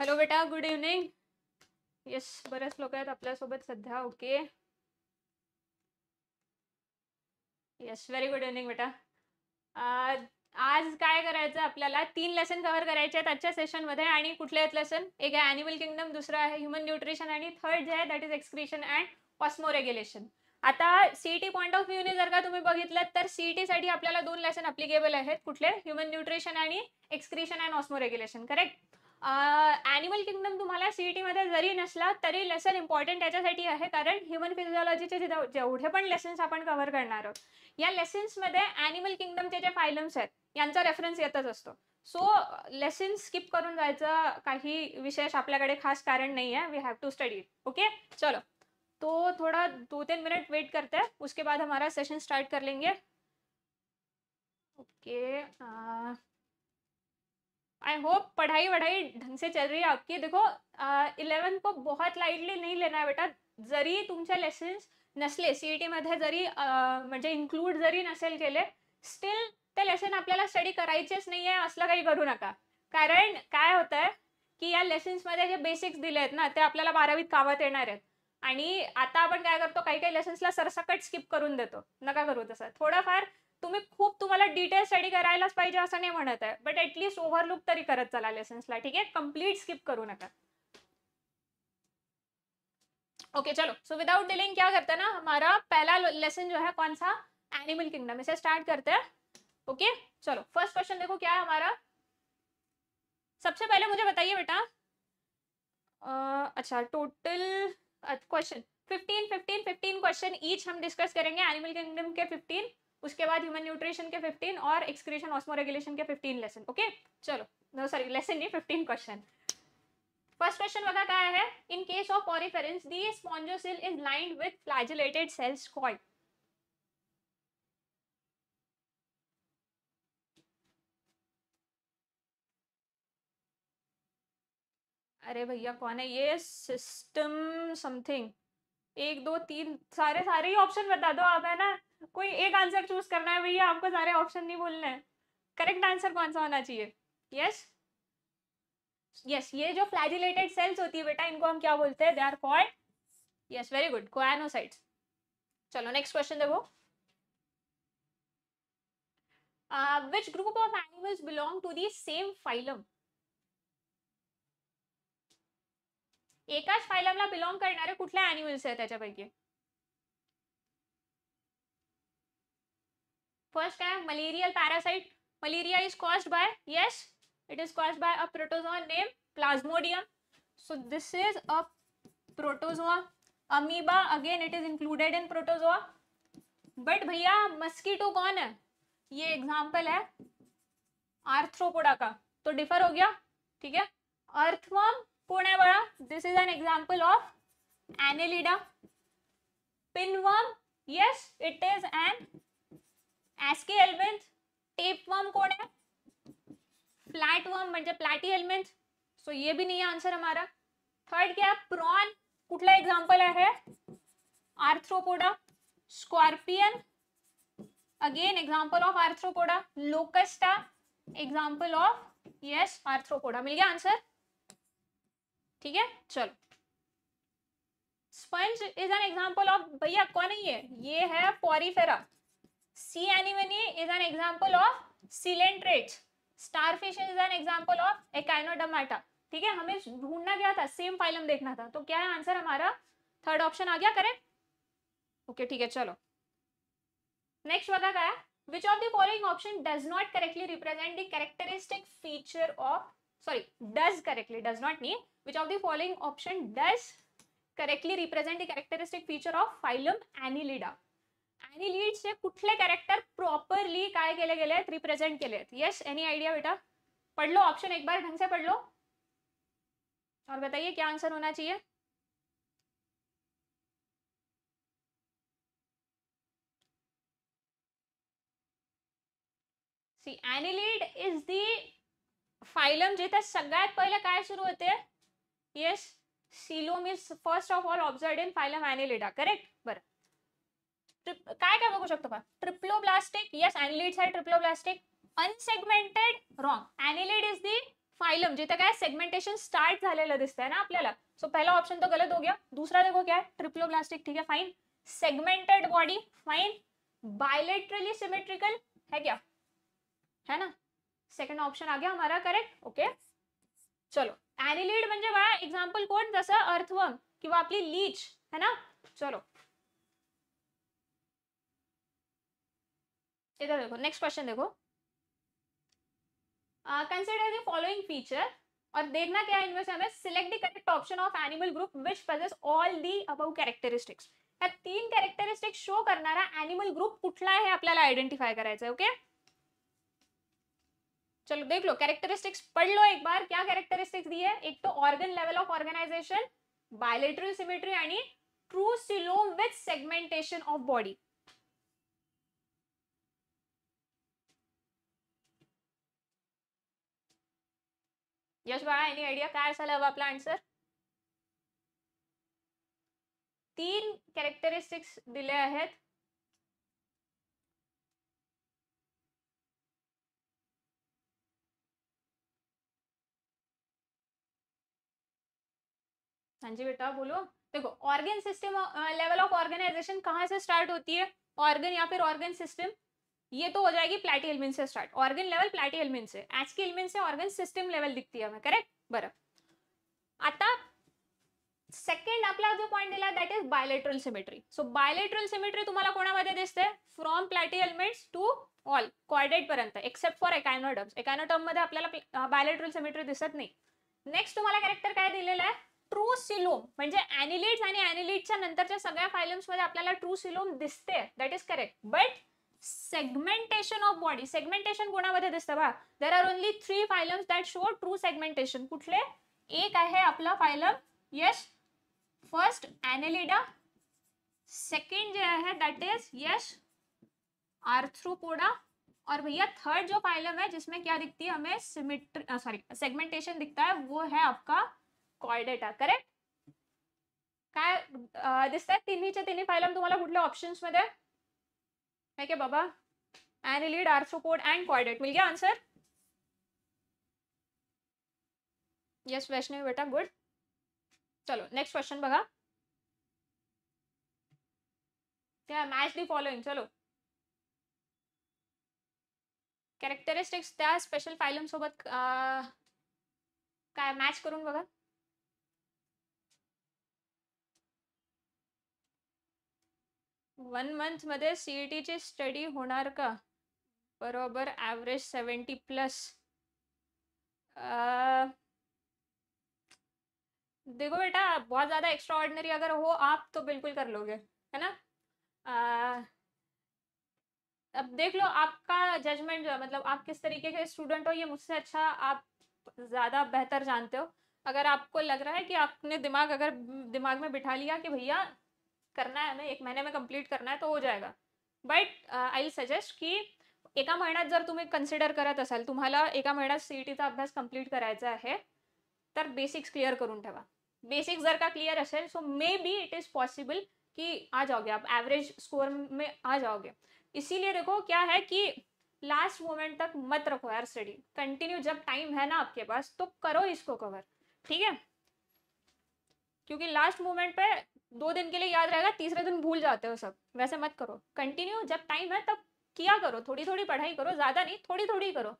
Hello बेटा good evening yes बरस लोक अपने सोबत सद्या okay yes very good evening बेटा आज काय करायचं आपल्याला तीन लेसन कव्हर करायचे आहेत आजच्या सेशनमध्ये आणि कुठले आहेत लेसन एक आहे ॲनिमल किंगडम दुसरं आहे ह्युमन न्यूट्रिशन आणि थर्ड जे आहे that is excretion and regulation आता सीईटी पॉईंट ऑफ ने जर का तुम्ही बघितलं तर सीईटी साठी आपल्याला दोन लेसन अप्लिकेबल आहेत कुठले ह्युमन न्यूट्रिशन आणि excretion and regulation correct animal kingdom तुम्हाला सीईटी मध्ये जरी नसला तरी लेसन इम्पॉर्टंट त्याच्यासाठी आहे कारण ह्युमन फिजिओलॉजीचे जेवढे पण लेसन्स आपण कव्हर करणार आहोत या लेसन्समध्ये ॲनिमल किंगडमचे जे फायलम्स आहेत यांचा रेफरन्स येतच असतो सो लेसन स्किप करून जायचं काही विशेष आपल्याकडे खास कारण नाही आहे we have to study it okay चलो तो थोड़ा दो तीन मिनिट वेट करते उसके बाद हमारा सेशन स्टार्ट कर लेंगे ओके okay, आई होप पढ़ाई वढ़ाई ढंग से चल रही है आपकी देखो इलेवन को बहुत लाइटली नाही लेना है बेटा जरी तुमचे लेसन्स नसले सी ई e टीमध्ये जरी म्हणजे इन्क्लूड जरी नसेल केले स्टील ते लेसन आपल्याला स्टडी करायचेच नाही आहे असलं काही करू नका कारण काय होतंय की या लेसन्समध्ये जे बेसिक्स दिले आहेत ना ते आपल्याला बारावीत कामात येणार आहेत आणि आता आपण काय करतो काही काही लेसन्सला सरसकट स्किप करून देतो नका करू तसं थोडंफार तुम्ही खूप तुम्हाला डिटेल स्टडी करायलाच पाहिजे असं नाही म्हणत आहे बट ऍटलीस्ट ओव्हरलुक तरी करत चला लेसन्सला ठीक आहे कम्प्लीट स्किप करू नका ओके okay, चलो सो विदाउट डिलिंग क्या करते हैं ना हमारा पहला लेसन जो है कौन सा एनिमल किंगडम इसे स्टार्ट करते हैं ओके okay? चलो फर्स्ट क्वेश्चन देखो क्या है हमारा सबसे पहले मुझे बताइए बेटा अच्छा total question fifteen fifteen fifteen question each हम डिस्कस करेंगे एनिमल किंगडम के फिफ्टीन उसके बाद ह्यूमन न्यूट्रिशन के फिफ्टीन और एक्सक्रीशन ऑस्मोरेगुलेशन के फिफ्टीन लेसन ओके चलो सॉरी लेसन नहीं फिफ्टीन क्वेश्चन फर्स्ट क्वेश्चन वगैरह क्या है in case of poriferans the spongocoel is lined with flagellated cells called अरे भैया कौन है ये सिस्टम समथिंग एक दो तीन सारे सारे ही ऑप्शन बता दो आप है ना कोई एक आंसर चूज करना है भैया आपको सारे ऑप्शन नहीं बोलना है करेक्ट आंसर कौन सा होना चाहिए यस यस ये जो फ्लैजिलेटेड सेल्स होती है बेटा इनको हम क्या बोलते हैं they are called yes very good choanocytes चलो नेक्स्ट क्वेश्चन देखो which group of animals belong to the same phylum एकाच फायलमला बिलॉंग करणारे कुठल्या अॅन्युअल्स आहेत त्याच्यापैकी फर्स्ट काय malarial parasite malaria is caused by yes it is caused by a protozoan name Plasmodium so this is a protozoa amoeba again it is included in protozoa but भैया mosquito कौन है ये example है arthropoda का तो differ हो गया ठीक है अर्थवर्म पुणे बड़ा this is an example of of pinworm yes it is an एसके asci टेप वर्म कौन है flat flatworm Platyhelminthes so ये भी नहीं है आंसर हमारा थर्ड क्या प्रॉन कुछ एग्जाम्पल है Arthropoda scorpion again example of Arthropoda Locusta example of yes Arthropoda मिल गया आंसर ठीक है चलो sponge is an example of भैया कौन है ये ये है Porifera sea anemone is an example of coelenterate starfish is an example of Echinodermata ठीक है हमें ढूंढना क्या था सेम फाइलम देखना था तो क्या है आंसर हमारा थर्ड ऑप्शन आ गया करेक्ट ओके ठीक है चलो नेक्स्ट बता क्या है which of the following option does not correctly represent the characteristic feature of sorry does correctly does not mean which of the following option does correctly represent the characteristic feature of phylum annelida ॲनिलीडचे कुठले character properly काय केले गेले आहेत represent केले आहेत yes any idea बेटा पढ़ लो option एक बार ढंग से पढ़ लो और बताइए क्या आंसर होना चाहिए सी ॲनिलीड इज दी फायलम जिथे सगळ्यात पहिले काय सुरू होते yes coelom is first of all observed in phylum annelida correct बर काय काय बघू शकतो ट्रिप्लोब्लास्टिक आहे triploblastic unsegmented wrong is the जिथे काय सेगमेंटेशन स्टार्ट झालेलं दिसतंय ना आपल्याला सो ऑप्शन तो गलत हो गया दूसरा देखो क्या ट्रिप्लोब्लास्टिक ठीक है सेगमेंटेड बॉडी सिमेट्रिकल है क्या है ना सेकंड ऑप्शन आ गया हमारा करेक्ट ओके okay. चलो ऍनिलिड म्हणजे बाळा एक्झाम्पल कोण जसं अर्थवम किंवा आपली लीच है ना चलो इधर देखो नेक्स्ट क्वेश्चन देखो कंसिडर द फॉलोइंग फीचर और देखना क्या इनमें से हमें select the correct option of animal group which possess all the above characteristics तीन कैरेक्टरिस्टिक्स शो करना एनिमल ग्रुप कुठला आहे आपल्याला चलो देख लो कैरेक्टरिस्टिक्स पढ़ लो एक बार क्या कैरेक्टरिस्टिक्स दी है एक तो organ level of organisation bilateral symmetry यानी true coelom with segmentation of body Yash बाळा एनी आयडिया काय असायला हवा आपला आन्सर तीन कॅरेक्टरिस्टिक्स दिले आहेत हाँ जी बेटा बोलो देखो organ system level of organisation कहाँ से स्टार्ट होती है ऑर्गन या फिर ऑर्गन सिस्टम ये तो हो जाएगी प्लेटी एलमिन से स्टार्ट ऑर्गन लेवल प्लेटी एलमिन से एच के एलमिन से ऑर्गन सिस्टम लेवल दिखती है हमें करेक्ट बर आता सेकंड आपला जो पॉइंट दिला that is bilateral symmetry so bilateral symmetry तुम्हाला कोणामध्ये दिसते from Platyhelminthes to all chordate पर्यंत except for echinoderms echinoderm मध्ये आपल्याला बायलेटरल सिमेट्री दिसत नाही नेक्स्ट तुम्हाला कॅरेक्टर काय दिलेलं आहे ट्रू सिलोम म्हणजे अॅनिलेट्स आणि अॅनिलेटच्या नंतरच्या सगळ्या ट्रू सिलोम दिसते that is correct but segmentation of body segmentation को दिसतं बा there are only three phylums that show true segmentation कुठले एक है अपना phylum yes first Annelida second जो है दैट इज यश आर्थ्रोपोडा और भैया थर्ड जो फाइलम है जिसमें क्या दिखती है हमें सिमेट्री सॉरी सेगमेंटेशन दिखता है वो है आपका कॉल करेक्ट काय दिसत आहेत तिन्हीचे तिन्ही फायलम तुम्हाला कुठल्या ऑप्शन्स मध्ये काय के बाबा लीड आर्थ्रोपोड अँड कॉर्डेट मिल गया आंसर यस वैष्णवी बेटा गुड चलो नेक्स्ट क्वेश्चन बघा त्या मॅच दी फॉलोइंग चलो कैरेक्टरिस्टिक्स त्या स्पेशल फायलम सोबत काय करून बघा वन मंथ मधे सी ई टी ची स्टडी हो का एवरेज सेवेन्टी सेवन्टी प्लस देखो बेटा बहुत ज़्यादा एक्स्ट्रा ऑर्डनरी अगर हो आप तो बिल्कुल कर लोगे है ना आ, अं, अब देख लो आपका जजमेंट जो है मतलब आप किस तरीके के स्टूडेंट हो ये मुझसे अच्छा आप ज़्यादा बेहतर जानते हो अगर आपको लग रहा है कि आपने दिमाग अगर दिमाग में बिठा लिया कि भैया करना है हमें एक महीने में कंप्लीट करना है तो हो जाएगा बट आई सजेस्ट कि एक महीन जर तुम्हें कन्सिडर करा तुम्हारा एक महीन सी ई e का अभ्यास कंप्लीट कराया है तो बेसिक्स क्लियर करूँ ठेवा बेसिक्स जर का clear all so may be it is possible कि आ जाओगे आप एवरेज स्कोर में आ जाओगे इसीलिए देखो क्या है कि लास्ट मोमेंट तक मत रखो यार स्टडी कंटिन्यू जब टाइम है ना आपके पास तो करो इसको कवर ठीक है क्योंकि लास्ट मोमेंट पे दो दिन के लिए याद रहेगा तीसरे दिन भूल जाते हो सब वैसे मत करो कंटिन्यू जब टाइम है तब किया करो थोड़ी थोड़ी पढ़ाई करो ज्यादा नहीं थोड़ी थोड़ी करो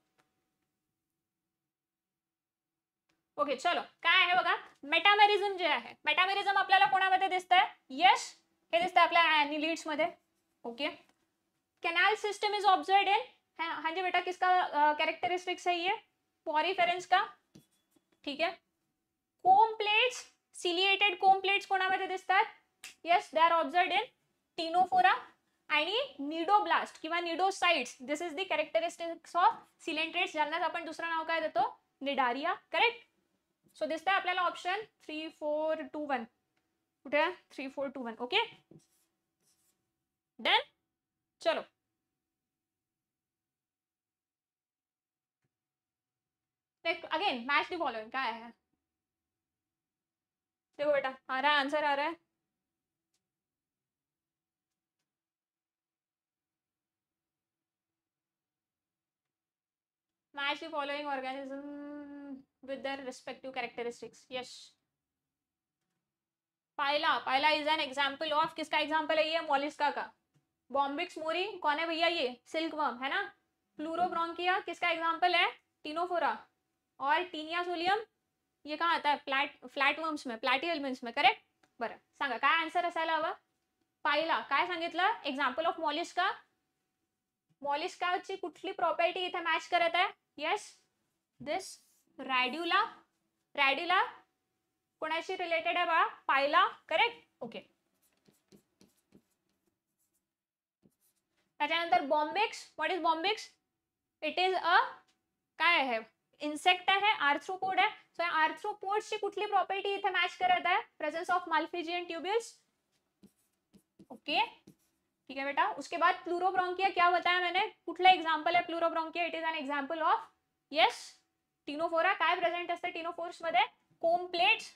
ओके चलो काय आहे बघा मेटामेरिझम जे आहे मेटामेरिझम आपल्याला कोणामध्ये दिसत यश हे दिसतंय आपल्या ॲनिलिड्स मध्ये okay canal system is observe in हाँ जी बेटा किसका कैरेक्टरिस्टिक्स है ये पॉरीफेरेंस का ठीक है comb plates ciliated comb plates yes they are observed in Ctenophora आणि निडोब्लास्ट किंवा cnidocytes this is the characteristics of coelenterates ज्यांना आपण दुसरं नाव काय देतो निडारिया करेक्ट सो दिसतंय आपल्याला option three four two one कुठे three four two one okay done चलो अगेन मैच दी फॉलोइंग क्या है देखो बेटा आ रहा है आंसर आ रहा है match the following organism with their respective characteristics yes Pila Pila is an example of किसका एग्जांपल है ये मोलिस्का का बॉम्बिक्स मोरी कौन है भैया ये सिल्क वर्म है ना प्लूरोब्रोंकिया किसका एग्जांपल है टीनोफोरा और टीनिया सोलियम हे का आता है फ्लॅट फ्लॅट वर्म्स में प्लॅटी एलिमेंट्स में करेक्ट बर संगा काय आन्सर असायला हवा पाहिला काय सांगितलं एक्झाम्पल ऑफ मॉलिस्का मॉलिस्काची कुठली प्रॉपर्टी इथे मॅच करत आहे येस दिस रॅड्युला रॅड्युला कोणाशी रिलेटेड आहे बा करेक्ट ओके त्याच्यानंतर Bombyx is Bombyx it is a काय आहे इन्सेक्ट आहे आर्थ्रोपोड आहे सो या आर्थ्रोपोड्सची कुठली प्रॉपर्टी इथे मॅच करत आहे presence of Malpighian tubules okay ठीक है बेटा उसके बाद प्लूरोब्रोंकिया क्या बताया मैंने कुठला एक्झाम्पल आहे Pleurobrachia it is an example of yes Ctenophora काय प्रेझेंट असते टिनोफोर्स मध्ये कोम्प्लेट्स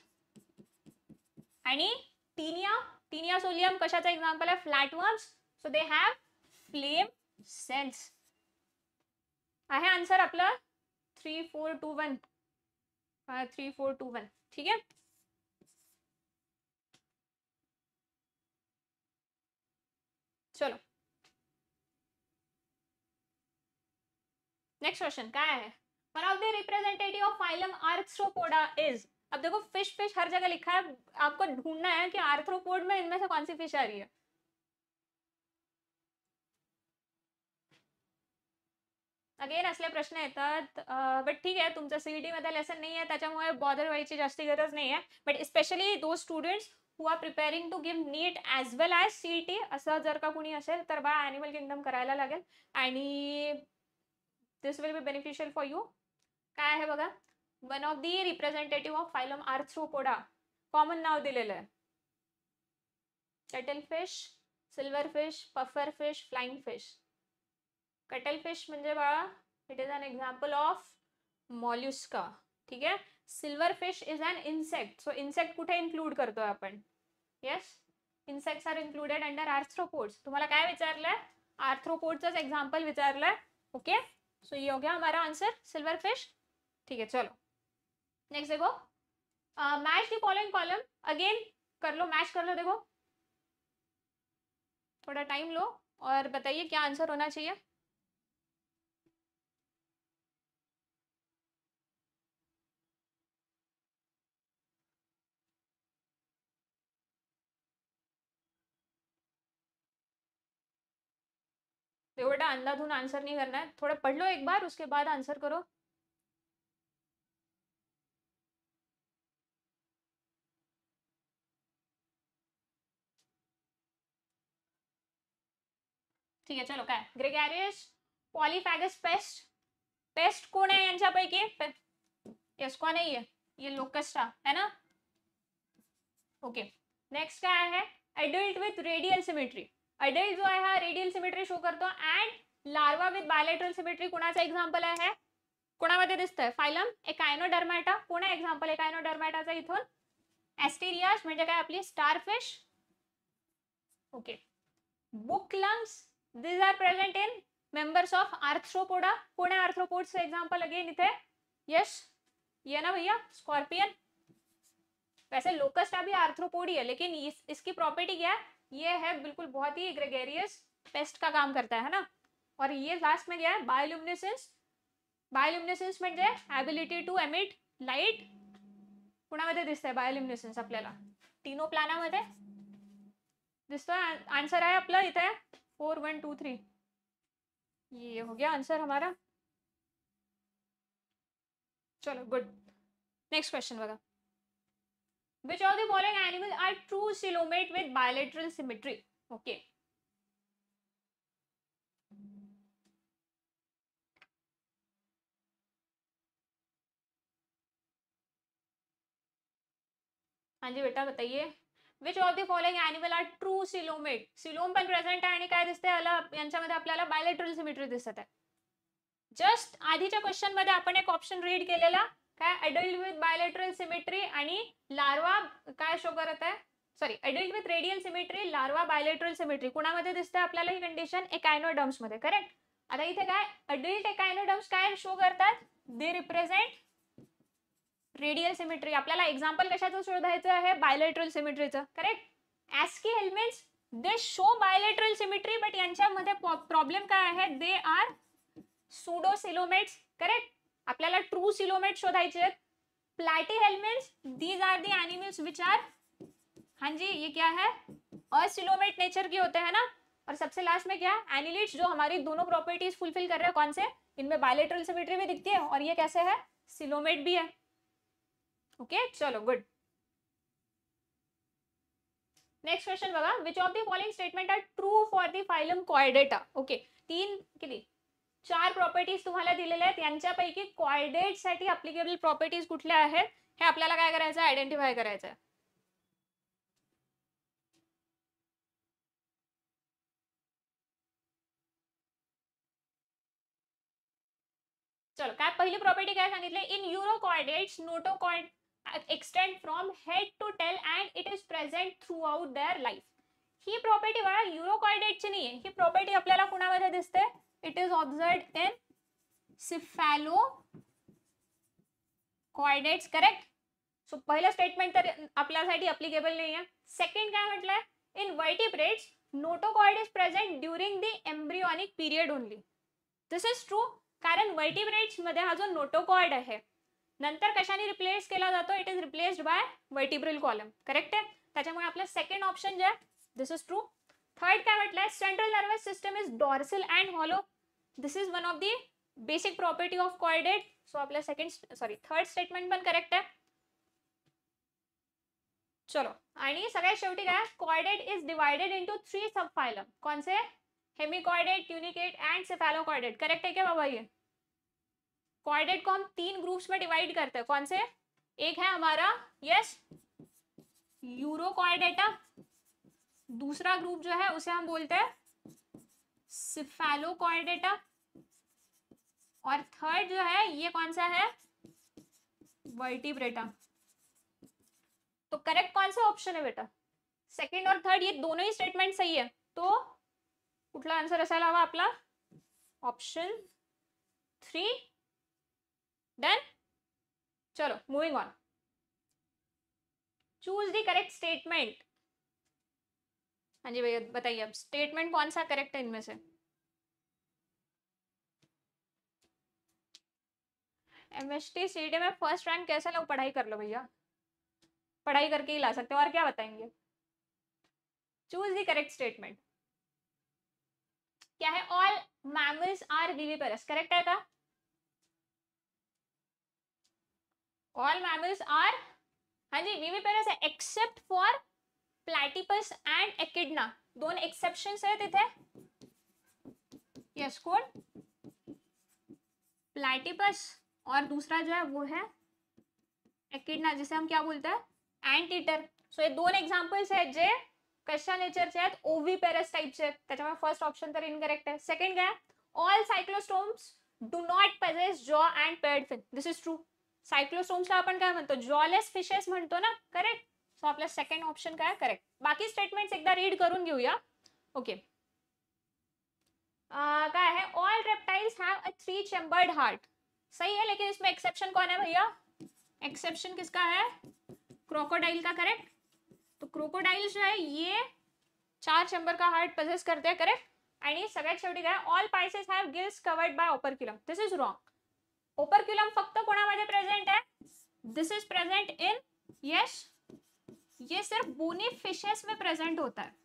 आणि टीनिया टीनिया सोलियम कशाचा एक्झाम्पल आहे flatworms so they have flame cells आहे आन्सर आपलं three four two one five three four two one ठीक है चलो नेक्स्ट क्वेश्चन क्या है one of the representative of phylum Arthropoda is अब देखो फिश फिश हर जगह लिखा है आपको ढूंढना है कि आर्थ्रोपोड में इनमें से कौन सी फिश आ रही है अगेन असले प्रश्न येतात बट ठीक आहे तुमचं सीईटी मध्ये लेसन नाही आहे त्याच्यामुळे बॉदर व्हायची जास्ती गरज नाही आहे but specially those students who are preparing to give NEET as well as CET असं जर का कुणी असेल तर बा ॲनिमल किंगडम करायला लागेल आणि this will be beneficial for you काय आहे बघा one of the representative of phylum Arthropoda common नाव दिलेलं आहे cuttle fish silver fish puffer fish flying fish cuttle fish may but is an example of Mollusca ठीक है silver fish is an insect so insect कुछ include करते आपण insects are included under arthropods तुम्हारा है विचारलंय आर्थ्रोपोडचाच विचार विचारलंय ओके सो ये हो गया हमारा आंसर सिल्वर फिश ठीक है चलो नेक्स्ट देखो match the following column again कर लो मैच कर लो देखो थोड़ा टाइम लो और बताइए क्या आंसर होना चाहिए तो बेटा अंधाधुन आंसर नहीं करना है थोड़ा पढ़ लो एक बार उसके बाद आंसर करो ठीक है चलो काय ग्रेगॅरियस पॉलीफेगस पेस्ट पेस्ट कोण आहे यांच्यापैकी यस कोण है ये, ये लोकस्टा है ना ओके नेक्स्ट क्या है adult with radial symmetry adult जो है रेडियल सिमेट्री शो करते and larva with bilateral symmetry कोणाचा एक्झाम्पल आहे कोणामध्ये दिसतंय फायलम एकायनोडर्मॅटा कोण आहे एक्झाम्पल एकायनोडर्मॅटाचा इथून ॲस्टेरियाज म्हणजे काय okay book lungs these are in of Arthropoda again इथे यश ये ना भैया स्कॉर्पियन वैसे लोकस्ट अभी आर्थ्रोपोडी है लेकिन इस, इसकी प्रॉपर्टी क्या है ये है बिल्कुल बहुत ही ग्रेगेरियस पेस्ट का काम करता है ना और ये लास्ट में क्या है बायोलुमिनेसेंस बायोलुमिनेसेंस में बायोल्युमिनेसेंस है ability to emit light light कुणामध्ये दिसतंय बायोल्युमिनेसेंस आपल्याला टिनो प्लॅनामध्ये दिसतोय आन्सर आहे आपलं इथे फोर वन टू थ्री ये हो गया आंसर हमारा चलो गुड नेक्स्ट क्वेश्चन बघा Which of the following animals are true coelomate with bilateral symmetry? Okay. हाँ जी बेटा बताइए which of the following animal are true coelomate coelom पण प्रेझेंट आहे आणि काय दिसतंय याला यांच्यामध्ये आपल्याला bilateral symmetry दिसत आहे जस्ट आधीच्या क्वेश्चन मध्ये आपण एक ऑप्शन रीड केलेला काय अडल्ट विथ बायलेटरल सिमेट्री आणि लार्वा काय शो करत आहे sorry adult with radial symmetry larva bilateral symmetry कुणामध्ये दिसतं आपल्याला ही कंडिशन एकायनोडम्स मध्ये करेक्ट आता इथे काय अडल्ट एकायनोडम्स काय शो करतात दे रिप्रेझेंट रेडियल सिमेट्री आपल्याला एक्झाम्पल कशाचं शोधायचं आहे बायलेटरल सिमेट्रीचं correct aschelminthes they show bilateral symmetry but यांच्यामध्ये प्रॉब्लेम काय आहे दे आर सिलोमेट्स करेक्ट अपने ट्रू सिलोमेट शोधायचे आहेत platy these are the animals which are हाँ जी ये क्या है असिलोमेट नेचर के होते हैं ना और सबसे लास्ट में क्या एनिलिट्स जो हमारी दोनों प्रॉपर्टीज फुलफिल कर रहे हैं कौन से इनमें बायोलेट्रल सिमेट्री भी दिखती है और ये कैसे है सिलोमेट भी है ओके चलो गुड नेक्स्ट क्वेश्चन बगा which of the following statement are true for the phylum Chordata okay तीन के लिए चार प्रॉपर्टीज तुम्हाला दिलेल्या आहेत यांच्यापैकी क्वायडेट साठी अप्लिकेबल प्रॉपर्टीज कुठल्या आहेत हे आपल्याला काय करायचं आयडेंटिफाय करायचं आहे चलो काय पहिली प्रॉपर्टी काय सांगितले in urochordates notochord extend from head to tail and it is present throughout their life ही प्रॉपर्टी बघा युरो कॉर्डेटची नाही आहे ही प्रॉपर्टी आपल्याला कुणामध्ये दिसते it is observed in cephalocoidates correct so so, पहिलं स्टेटमेंट तर आपल्यासाठी अप्लिकेबल नाही आहे सेकंड काय म्हटलंय in vertebrates notochord is present during the embryonic period only this is true कारण वर्टिब्रेट्स मध्ये हा जो नोटोकॉर्ड आहे नंतर कशाने रिप्लेस केला जातो it is replaced by vertebral column correct आहे त्याच्यामुळे आपलं सेकंड ऑप्शन जे आहे दिस इज ट्रू थर्ड क्या बटला है central nervous system is dorsal and hollow this is one of the basic property of chordate so आपका सेकंड सॉरी थर्ड स्टेटमेंट पण करेक्ट है चलो आणि शेवटी काय chordate is divided into three subphylum कौन से hemichordate tunicate and cephalochordate correct है क्या बाबा ये कॉर्डेट को हम तीन ग्रुप्स में डिवाइड करते हैं कौन से एक है हमारा यस यूरोकॉर्डेटा दूसरा ग्रुप जो है उसे हम बोलते हैं सिफेलोकॉर्डेटा और थर्ड जो है ये कौन सा है वर्टिब्रेटा तो करेक्ट कौन सा ऑप्शन है बेटा सेकंड और थर्ड ये दोनों ही स्टेटमेंट सही है तो कुछला आंसर असायला हवा आपका ऑप्शन थ्री डन चलो moving on choose the correct statement हाँ जी भैया बताइए अब स्टेटमेंट कौन सा करेक्ट है इनमें से M S T C D में फर्स्ट रैंक कैसे लो पढ़ाई कर लो भैया पढ़ाई करके ही ला सकते हो और क्या बताएंगे चूज दी करेक्ट स्टेटमेंट क्या है all mammals are parous correct है का ऑल मैमल्स आर हाँ जी विविपेरस है except for platypus and echidna दोन एक्सेप्शन है इथे यस कोण प्लैटिपस और दूसरा जो है वो है एकिडना जिसे हम क्या बोलते हैं एंटीटर सो ये दोन एक्झाम्पल्स है जे कशा नेचर से है ओवी पेरस टाइप से फर्स्ट ऑप्शन तो इनकरेक्ट आहे सेकंड काय all cyclostomes do not possess jaw and paired fin this is true cyclostomes का अपन क्या मन तो जॉलेस फिशेस मन तो ना करेक्ट सो आपला सेकंड ऑप्शन काय करेक्ट बाकी स्टेटमेंट्स एकदा रीड करून घेऊया ओके क्या है all reptiles have a three chambered heart सही है लेकिन इसमें एक्सेप्शन कौन है भैया एक्सेप्शन किसका है क्रोकोडाइल का करेक्ट तो क्रोकोडाइल जो है ये चार चेंबर का हार्ट पजेस करते हैं करेक्ट आणि सगळ्यात शेवटी काय all pisces have gills covered by operculum this is wrong operculum फक्त कोणामध्ये प्रेझेंट आहे this is present in yes ये सिर्फ बोनी फिशेस में प्रेजेंट होता है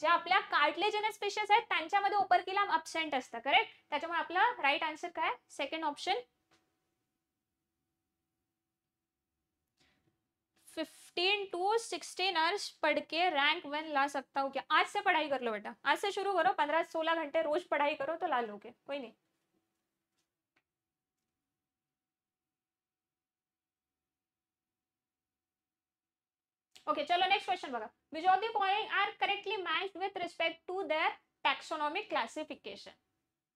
जे अपने कार्टलेजनस फिशेस आहेत त्यांच्यामध्ये की किलाम अब्सेंट आता करेक्ट अपना राइट आंसर का काय second option fifteen to sixteen hours पढ़ के रैंक वन ला सकता हो क्या आज से पढ़ाई कर लो बेटा आज से शुरू करो पंद्रह सोलह घंटे रोज पढ़ाई करो तो ला लोगे कोई नहीं ओके चलो नेक्स्ट क्वेश्चन बघा. Which of the following are correctly matched with respect to their taxonomic classification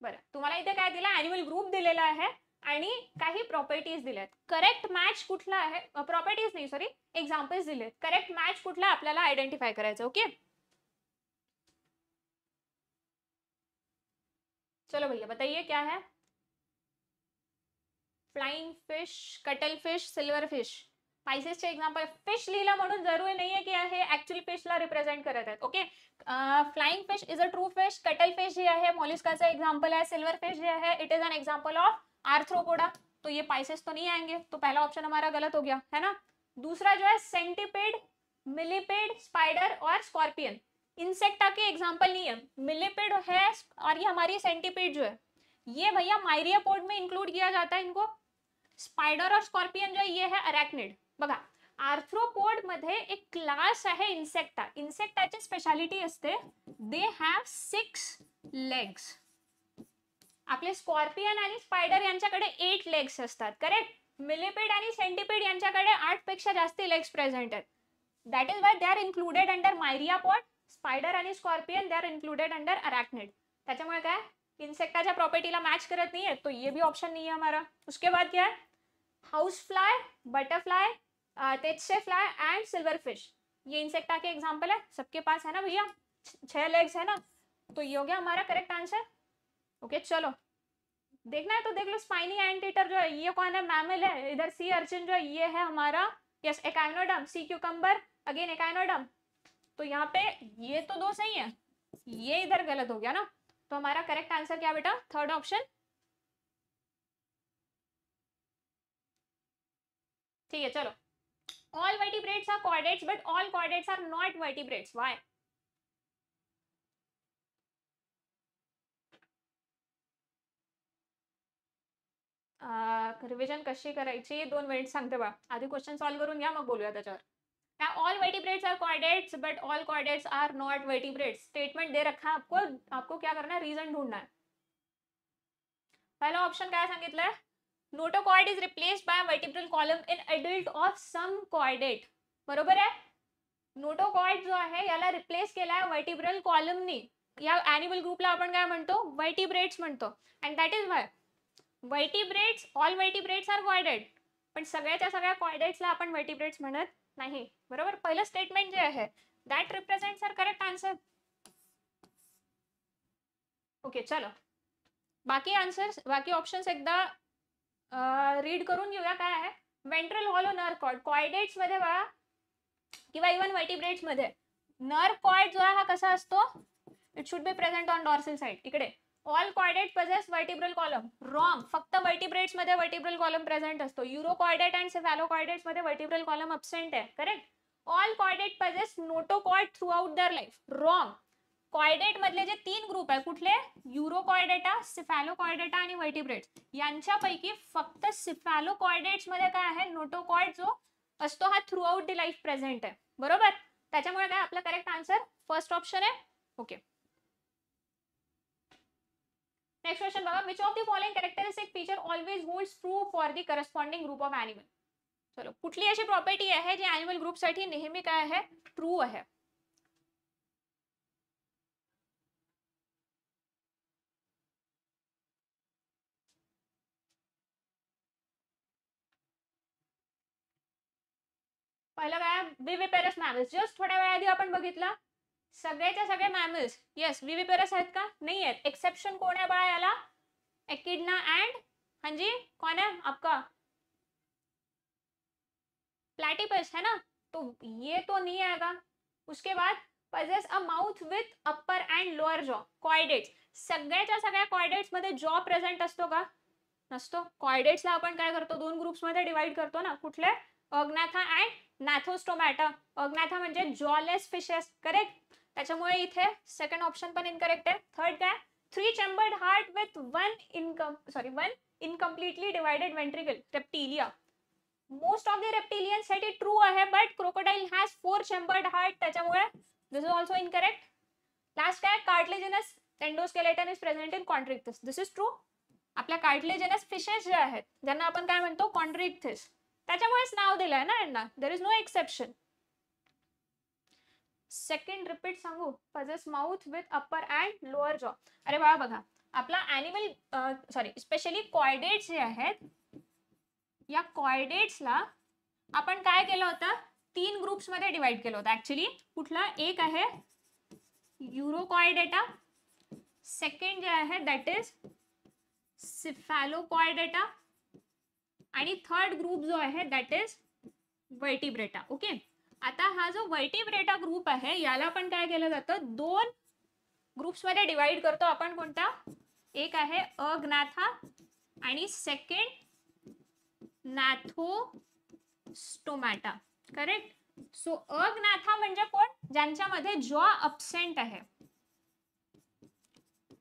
बरं तुम्हाला इथे काय दिला ॲनिमल ग्रुप दिलेला आहे आणि काही प्रॉपर्टीज दिल्यात करेक्ट मॅच कुठला आहे प्रॉपर्टीज अं, नाही सॉरी एक्झाम्पल्स दिलेत करेक्ट मॅच कुठला आपल्याला आयडेंटिफाय करायचं ओके चलो भैया बताइए क्या है flying fish cuttle fish silver fish pisces example fish लीला जरूरी नहीं है कि हे ऍक्च्युअली फिशला रिप्रेजेंट करत आहेत okay flying fish is a true fish cuttle fish है मोलिस्का से एक्झाम्पल है सिल्वर फिश जो है it is an example of Arthropoda तो ये पाइसेस तो नहीं आएंगे तो पहला ऑप्शन हमारा गलत हो गया है ना दूसरा जो है सेंटीपेड मिलीपेड स्पाइडर और स्कॉर्पियन इंसेक्टा के एग्जाम्पल नहीं है मिलीपेड है और ये हमारी सेंटीपेड जो है ये भैया माइरिया पोड में इंक्लूड किया जाता है इनको स्पाइडर और स्कॉर्पियन जो है ये है अरेक्निड बघा आर्थ्रोपोड मध्ये एक क्लास आहे इन्सेक्टा इन्सेक्टाची स्पेशालिटी असते दे हॅव सिक्स लेग्स आपले स्कॉर्पियन आणि स्पायडर यांच्याकडे एट लेग्स असतात करेक्ट मिलिपीड आणि सेंटीपीड यांच्याकडे आठ पेक्षा जास्त लेग्स प्रेझेंट आहेत that is why they are included under Myriapoda spider आणि scorpion they are included under arachnid त्याच्यामुळे काय इंसेक्टाच्या प्रॉपर्टीला मॅच करत नाहीये तो ये भी ऑप्शन नाही है हमारा उसके बाद क्या है house fly butterfly tsetse fly and silver fish ये इंसेक्ट आके एग्जाम्पल है सबके पास है ना भैया छह लेग्स है ना तो ये हो गया हमारा करेक्ट आंसर ओके चलो देखना है तो देख लो स्पाइनी एंटीटर जो है ये कौन है मैमल है इधर सी अर्चिन जो है ये है हमारा yes echinoderm sea cucumber again echinoderm तो यहाँ पे ये तो दो सही है ये इधर गलत हो गया ना तो हमारा करेक्ट आंसर क्या बेटा थर्ड ऑप्शन ठीक है चलो all vertebrates are chordates but all chordates are not vertebrates why revision uh, कशी करायची दोन मिनिट सांगते बा आधी क्वेश्चन सॉल्व्ह करून घ्या मग बोलूया त्याच्यावर all vertebrates are chordates but all chordates are not vertebrates statement दे रखा आपको आपको क्या करना है रीजन ढूंढना है पहला ऑप्शन क्या सांगितलंय notochord is replaced by multiple column in adult of some chordate बरोबर आहे नोटोकॉइड जो आहे याला रिप्लेस केला आहे वर्टिब्रल कॉलमनी या अॅनिमल ग्रुपला आपण काय म्हणतो वर्टिब्रेट्स म्हणतो and that is why vertebrates all vertebrates are chordate पण सगळ्याच्या सगळ्या ला आपण वर्टिब्रेट्स म्हणत नाही बरोबर पहिलं स्टेटमेंट जे आहे that represent are correct answer okay चलो बाकी आन्सर्स बाकी ऑप्शन्स एकदा रीड करून घेऊया काय आहे ventral hollow nerve cord chordates मध्ये बघा किंवा इव्हन वर्टिब्रेट्स मध्ये नर्व कॉर्ड जो आहे हा कसा असतो it should be present on dorsal side इकडे all chordate possess vertebral column wrong फक्त वर्टिब्रेट्स मध्ये वर्टिब्रल कॉलम प्रेझेंट असतो urochordate and cephalochordates मध्ये वर्टिब्रल कॉलम अब्सेंट आहे correct all chordate possess notochord throughout their life wrong कॉयडेट मधले जे तीन ग्रुप आहे कुठले युरोकॉयडेटा कॉर्डेटा आणि व्हर्टिब्रेट यांच्यापैकी फक्त सिफॅलो सिफॅलोकॉयडेट्स मध्ये काय आहे नोटोकॉइड जो असतो हा throughout the life present आहे बरोबर त्याच्यामुळे काय आपला करेक्ट आन्सर फर्स्ट ऑप्शन आहे ओके नेक्स्ट क्वेश्चन बघा which of the following characteristic feature always holds true for the corresponding group of animal चलो कुठली अशी प्रॉपर्टी आहे जी अॅनिमल ग्रुपसाठी नेहमी काय आहे ट्रू आहे पहिलं काय विविपेरस मॅमल्स जस्ट थोड्या वेळ आधी आपण बघितलं सगळ्याच्या सगळ्या मॅमल्स येस विविपेरस आहेत का नाही आहेत एक्सेप्शन कोण आहे बाळा एंड हाँ जी कौन है आपका प्लैटिपस है ना तो ये तो नहीं आएगा उसके बाद possess a mouth with upper and lower jaw chordates सगैया सगळ्या मध्य मध्ये जॉ प्रेझेंट का नो कॉयडेट्सला आपण काय करतो डिवाइड करतो ना कुठले Agnatha and Gnathostomata Agnatha jawless fishes correct त्याच्यामुळे इथे सेकंड ऑप्शन इनकरेक्ट है थर्ड क्या three chambered heart with one income sorry one incompletely divided ventricle Reptilia most of the reptilian साठी ट्रू है but crocodile has four chambered heart this is also incorrect last काय cartilaginous endoskeleton is present in Chondrichthyes this is true अपने cartilaginous fishes जे आहेत ज्यांना अपन कॉन्ट्रिक्टिस त्याच्यामुळेच नाव दिलंय ना यांना there is no exception second repeat सांगू possess mouth with upper and lower jaw अरे वा बघा आपला अॅनिमल सॉरी स्पेशली कॉयडेट्स जे आहेत या ला आपण काय केलं होतं तीन ग्रुप्स मध्ये डिवाइड केलं होतं ऍक्च्युली कुठला एक आहे युरोकॉयडेटा सेकंड जे आहे दॅट इज सिफॅलोकॉयडेटा आणि थर्ड ग्रुप जो आहे दॅट इज वर्टिब्रेटा ओके आता हा जो वर्टिब्रेटा ग्रुप आहे याला पण काय केलं जातं दोन ग्रुप्समध्ये डिवाइड करतो आपण कोणता एक आहे अग्नाथा आणि second stomata correct so Agnatha म्हणजे कोण ज्यांच्यामध्ये जॉ अबसेंट आहे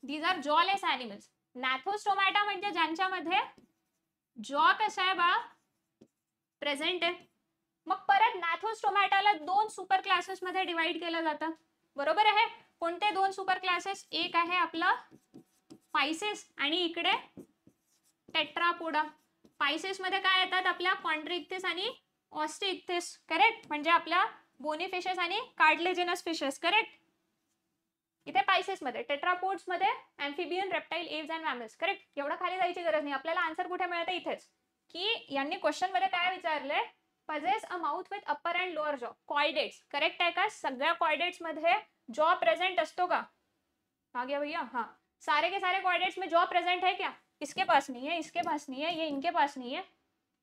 these are jawless animals Gnathostomata म्हणजे ज्यांच्यामध्ये जॉ कसा आहे बा प्रेझेंट आहे मग परत नॅथोस्टोमॅटाला दोन सुपर क्लासेस मध्ये डिवाइड केलं जातं बरोबर आहे कोणते दोन सुपर क्लासेस एक आहे आपलं पायसेस आणि इकडे टेट्रापोडा पायसेस मध्ये काय येतात आपल्या कॉन्ट्रिक्थिस आणि ऑस्टिक्थिस करेक्ट म्हणजे आपल्या बोनी फिशेस आणि कार्डलेजिनस फिशेस करेक्ट इतने पायसेस मे टेट्रापोड्स मध्ये amphibian reptile Aves and mammals correct एवढं खाली जायची गरज नाही आपल्याला आन्सर कुठे मिळतं इथेच की क्वेश्चन मध्ये काय विचारले possess a mouth with upper and lower jaw chordates correct आहे का सगळ्या कॉयडेट्स मध्ये जॉ प्रेझेंट असतो का आगे भैया हाँ सारे के सारे कॉर्डिनेट्स में जॉ प्रेजेंट है क्या इसके पास नहीं है इसके पास नहीं है ये इनके पास नहीं है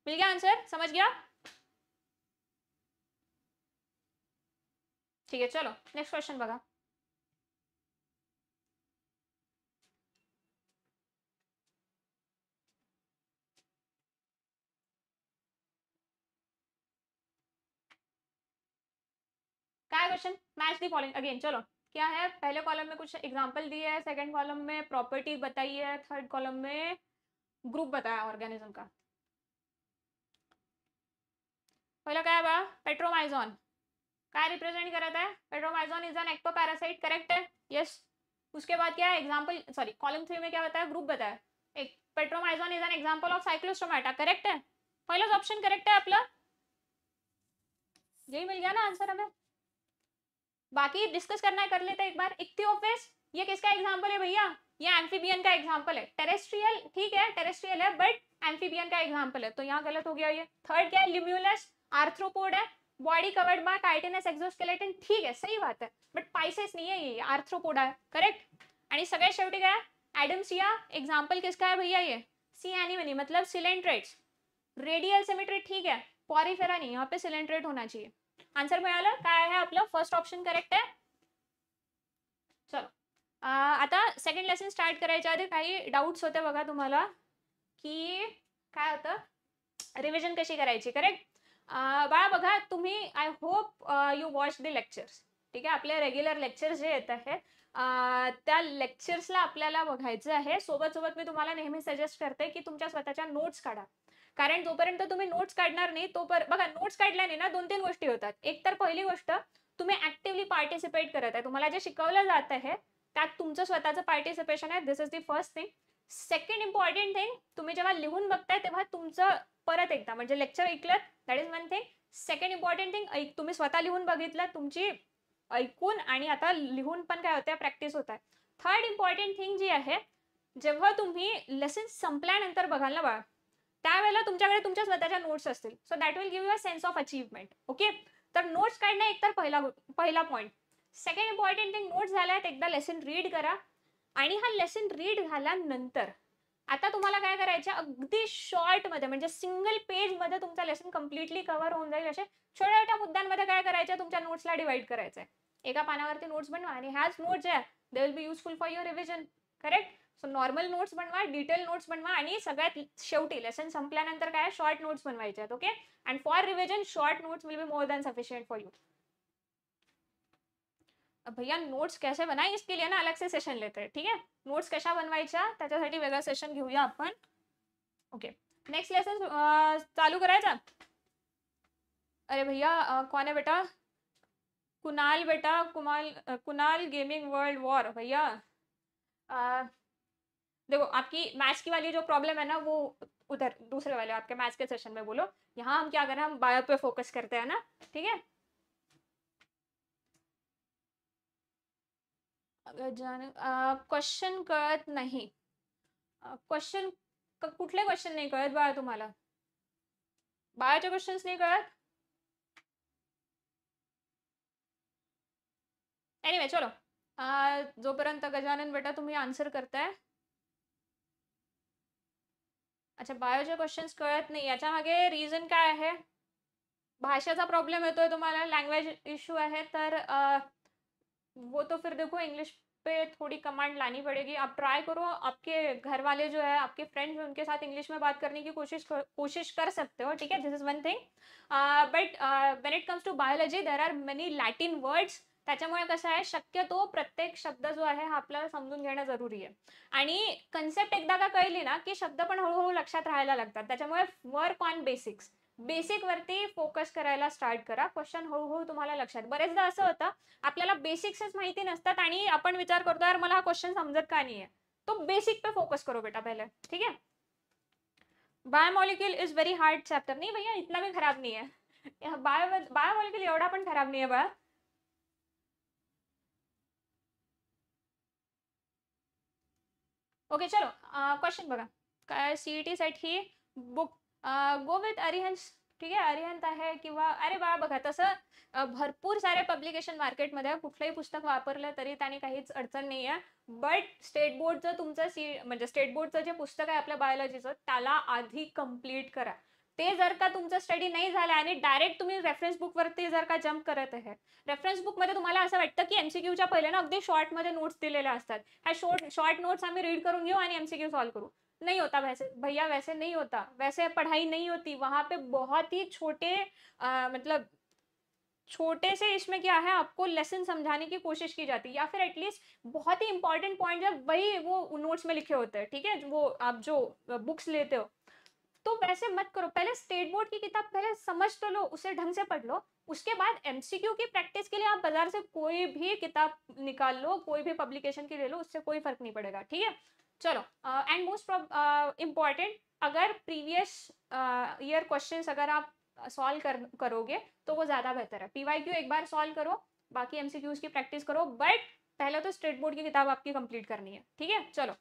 मिल गया आंसर समझ गया ठीक है चलो नेक्स्ट क्वेश्चन बघा नया question match the following again चलो क्या है पहले कॉलम में कुछ एग्जाम्पल दिए है सेकेंड कॉलम में प्रॉपर्टी बताई है थर्ड कॉलम में ग्रुप बताया ऑर्गेनिज्म का पहला क्या है पेट्रोमाइजोन क्या रिप्रेजेंट कर रहा है Petromyzon is an ectoparasite correct है यस उसके बाद क्या है एग्जाम्पल सॉरी कॉलम थ्री में क्या बताया ग्रुप बताया एक Petromyzon is an example of Cyclostomata correct है पहला ऑप्शन करेक्ट है आपका यही मिल गया ना आंसर हमें बाकी डिस्कस करना है कर लेते हैं एक बार इक्थियोफेस ये किसका एग्जाम्पल है भैया ये एम्फीबियन का एग्जाम्पल है टेरेस्ट्रियल ठीक है टेरेस्ट्रियल है बट एम्फीबियन का एग्जाम्पल है तो यहाँ गलत हो गया ये थर्ड क्या है लिम्यूलस आर्थ्रोपोड है body covered by chitinous exoskeleton ठीक है सही बात है बट पाइसेस नहीं है ये आर्थ्रोपोडा है करेक्ट एंड सगे शेवटी क्या है एडम्सिया एग्जाम्पल किसका है भैया ये सी एनिमनी मतलब सिलेंट्रेट्स रेडियल सेमेट्रेट ठीक है पॉरीफेरा नहीं यहाँ पे सिलेंट्रेट होना चाहिए आन्सर मिळालं काय आहे आपलं फर्स्ट ऑप्शन करेक्ट आहे चलो आता सेकंड लेसन स्टार्ट करायच्या आधी काही डाऊट्स होते बघा तुम्हाला की काय होतं रिव्हिजन कशी करायची करेक्ट बाळा बघा तुम्ही I hope you watch the lectures ठीक आहे आपले रेग्युलर लेक्चर्स जे येत आहेत त्या लेक्चर्सला आपल्याला बघायचं आहे सोबत सोबत मी तुम्हाला नेहमी सजेस्ट करते की तुमच्या स्वतःच्या नोट्स काढा कारण जोपर्यंत तुम्ही नोट्स काढणार नाही तो बघा नोट्स काढल्याने ना दोन तीन गोष्टी होतात एक तर पहिली गोष्ट तुम्ही ऍक्टिव्हली पार्टिसिपेट करत आहे तुम्हाला जे शिकवलं जात आहे त्यात तुमचं स्वतःचं पार्टिसिपेशन आहे this is the first thing second important thing तुम्ही जेव्हा लिहून बघताय तेव्हा तुमचं परत एकदा म्हणजे लेक्चर ऐकलं that is one thing second important thing तुम्ही स्वतः लिहून बघितलं तुमची ऐकून आणि आता लिहून पण काय होतं प्रॅक्टिस होत आहे थर्ड इम्पॉर्टंट थिंग जी आहे जेव्हा तुम्ही लेसन संपल्यानंतर बघाल ना बाळा त्यावेळेला तुमच्याकडे तुमच्या स्वतःच्या नोट्स असतील so that will give a sense of achievement okay तर नोट्स काढणं एक तर पहिला पहिला point second important thing notes झाल्यात एकदा लेसन रीड करा आणि हा लेसन रीड झाल्यानंतर आता तुम्हाला काय करायचं अगदी शॉर्टमध्ये म्हणजे सिंगल पेजमध्ये तुमचा लेसन कम्प्लिटली कव्हर होऊन जाईल असे छोट्या छोट्या मुद्द्यांमध्ये काय करायचं तुमच्या नोट्सला डिवाइड करायचं एका पानावरती नोट्स बनवा आणि ह्याच नोट्स आहे they will be useful for your revision correct so normal notes बनवा डिटेल नोट्स बनवा आणि शेवटी लेसन संपल्यानंतर काय शॉर्ट नोट्स बनवायचे okay and for revision short notes will be more than sufficient for you भैया नोट्स कैसे बनाए इसके लिए ना अलग से सेशन लेते हैं ठीक है नोट्स कशा बनवा त्याच्यासाठी सेशन घेऊया ओके नेक्स्ट लेसन चालू करायचा अरे भैया कौन है बेटा कुनाल बेटा Kumal Kunal gaming world war भैया देखो आपकी मैथ्स की वाली जो प्रॉब्लम है ना वो उधर दूसरे वाले आपके मैथ्स के सेशन में बोलो यहाँ हम क्या कर रहे हैं हम बायो पे फोकस करते हैं ना ठीक है क्वेश्चन कळत नहीं क्वेश्चन कुछ क्वेश्चन नाही बायो तुम्हारा बायो बाळाचे क्वेश्चन नहीं कळत एनीवे anyway, चलो जोपर्यंत गजानन बेटा आंसर करता है अच्छा कहत नहीं कळत नाही रीजन का है काय का प्रॉब्लम प्रॉब्लेम तो तुम्हारा लैंग्वेज इश्यू है तो वो तो फिर देखो इंग्लिश पे थोड़ी कमांड लानी पड़ेगी आप ट्राई करो आपके घर वाले जो है आपके फ्रेंड्स उनके साथ इंग्लिश में बात करने की कोशिश कोशिश कर सकते हो ठीक है this is one thing but when it comes to biology there are many Latin words त्याच्यामुळे कसं आहे शक्यतो प्रत्येक शब्द जो आहे हा आपल्याला समजून घेणं जरुरी आहे आणि कन्सेप्ट एकदा का कळली ना की शब्द पण हळूहळू लक्षात राहायला लागतात त्याच्यामुळे वर्क ऑन बेसिक्स बेसिक वरती फोकस करायला स्टार्ट करा क्वेश्चन हळूहळू तुम्हाला लक्षात बरेचदा असं हो. होतं आपल्याला बेसिक्सच माहिती नसतात आणि आपण विचार करतो यार मला हा क्वेश्चन समजत का नाहीये तो बेसिक पे फोकस करो बेटा पहिले ठीक आहे biomolecule is very hard chapter नाही भैया इतका भी खराब नहीं है बायो बायोमॉलिक्युल एवढा पण खराब नाही आहे बा ओके चलो क्वेश्चन बघा काय सी साठी बुक बुक विथ अरिहंस ठीक आहे अरिहंत आहे किंवा अरे बा बघा तसं भरपूर सारे पब्लिकेशन मार्केटमध्ये कुठलंही पुस्तक वापरलं तरी त्याने काहीच अडचण नाही आहे बट स्टेट बोर्डचं तुमचं सी म्हणजे स्टेट बोर्डचं जे पुस्तक आहे आपल्या बायोलॉजीचं त्याला आधी कम्प्लीट करा ते जर का तुमचं स्टडी नहीं झालं आणि डायरेक्ट तुम्ही रेफरन्स जर का जम्प करते आहे रेफरन्स बुकमध्ये तुम्हाला असं वाटतं की एमसीक्यूच्या पहिले ना अगदी शॉर्टमध्ये नोट्स दिलेल्या असतात शॉर्ट शॉर्ट नोट्स आम्ही रीड करून घेऊ आणि एमसीक्यू सॉल्व करूँ नहीं होता वैसे भैया वैसे नहीं होता वैसे पढ़ाई नहीं होती वहाँ पे बहुत ही छोटे आ, मतलब छोटे से इसमें क्या है आपको लेसन समझाने की कोशिश की जाती है या फिर एटलीस्ट बहुत ही इंपॉर्टेंट पॉइंट है वही वो नोट्स में लिखे होते हैं ठीक है वो आप जो बुक्स लेते हो तो वैसे मत करो पहले स्टेट बोर्ड की किताब पहले समझ तो लो उसे ढंग से पढ़ लो उसके बाद एमसीक्यू की प्रैक्टिस के लिए आप बाजार से कोई भी किताब निकाल लो कोई भी पब्लिकेशन की ले लो उससे कोई फर्क नहीं पड़ेगा ठीक है चलो एंड मोस्ट इम्पॉर्टेंट अगर प्रीवियस ईयर क्वेश्चन अगर आप सॉल्व कर करोगे तो वो ज़्यादा बेहतर है पीवाईक्यू एक बार सॉल्व करो बाकी एमसीक्यूज की प्रैक्टिस करो बट पहले तो स्टेट बोर्ड की किताब आपकी कंप्लीट करनी है ठीक है चलो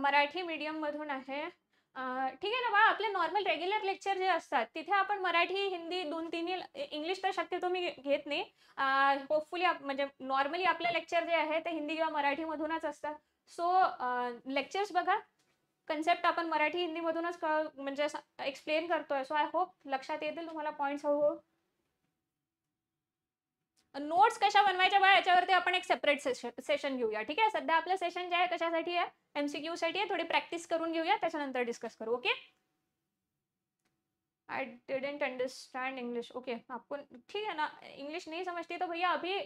मराठी मीडियम मीडियममधून है ठीक आहे ना बा आपले नॉर्मल रेग्युलर लेक्चर जे असतात तिथे आपण मराठी हिंदी दोन तिन्ही इंग्लिश तर शक्यतो मी घेत नाही होपफुली म्हणजे नॉर्मली आपले लेक्चर जे आहे ते हिंदी किंवा मराठीमधूनच असतात सो लेक्चर्स बघा कन्सेप्ट आपण मराठी हिंदीमधूनच मधूनच म्हणजे एक्सप्लेन करतोय सो आय होप लक्षात येतील तुम्हाला पॉईंट्स हळूहळू नोट्स कशा बनवायच्या बा याच्यावरती आपण एक सेपरेट सेशन सेशन घेऊया ठीक आहे सध्या आपलं सेशन जे आहे कशासाठी आहे एमसीक्यू साठी आहे थोडी प्रॅक्टिस करून घेऊया त्याच्यानंतर डिस्कस करू okay I didn't understand English okay आपण ठीक आहे ना इंग्लिश नाही समजते तो भैया अभी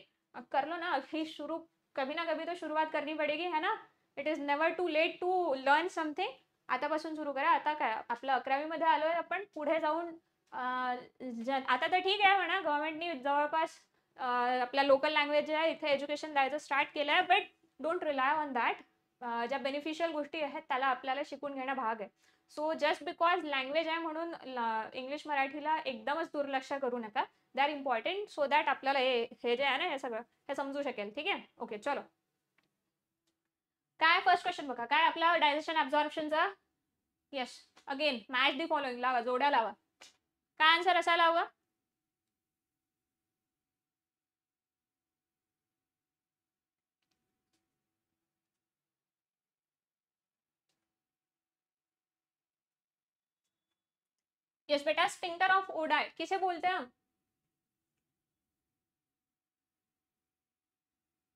कर लो ना अभी सुरू कभी ना कभी तो सुरुवात करनी पड़ेगी है ना it is never too late to learn something आतापासून सुरू करा आता काय आपलं अकरावीमध्ये आलो आहे आपण पुढे जाऊन आता तर ठीक आहे म्हणा गव्हर्नमेंटनी जवळपास आपल्या लोकल लँग्वेज आहे इथे एज्युकेशन द्यायचं स्टार्ट केलं आहे but don't rely on that ज्या बेनिफिशियल गोष्टी आहेत त्याला आपल्याला शिकून घेणं भाग आहे सो जस्ट बिकॉज लँग्वेज आहे म्हणून इंग्लिश मराठीला एकदमच दुर्लक्ष करू नका they are important so that आपल्याला हे हे जे आहे ना हे सगळं हे समजू शकेल ठीक आहे ओके चलो काय फर्स्ट क्वेश्चन बघा काय आपला डायजेशन ऍब्झॉर्बशनचा yes again match the following लावा जोड्या लावा काय आन्सर असायला हवा यस बेटा स्पिंकर ऑफ ओडाइट किसे बोलते हैं हम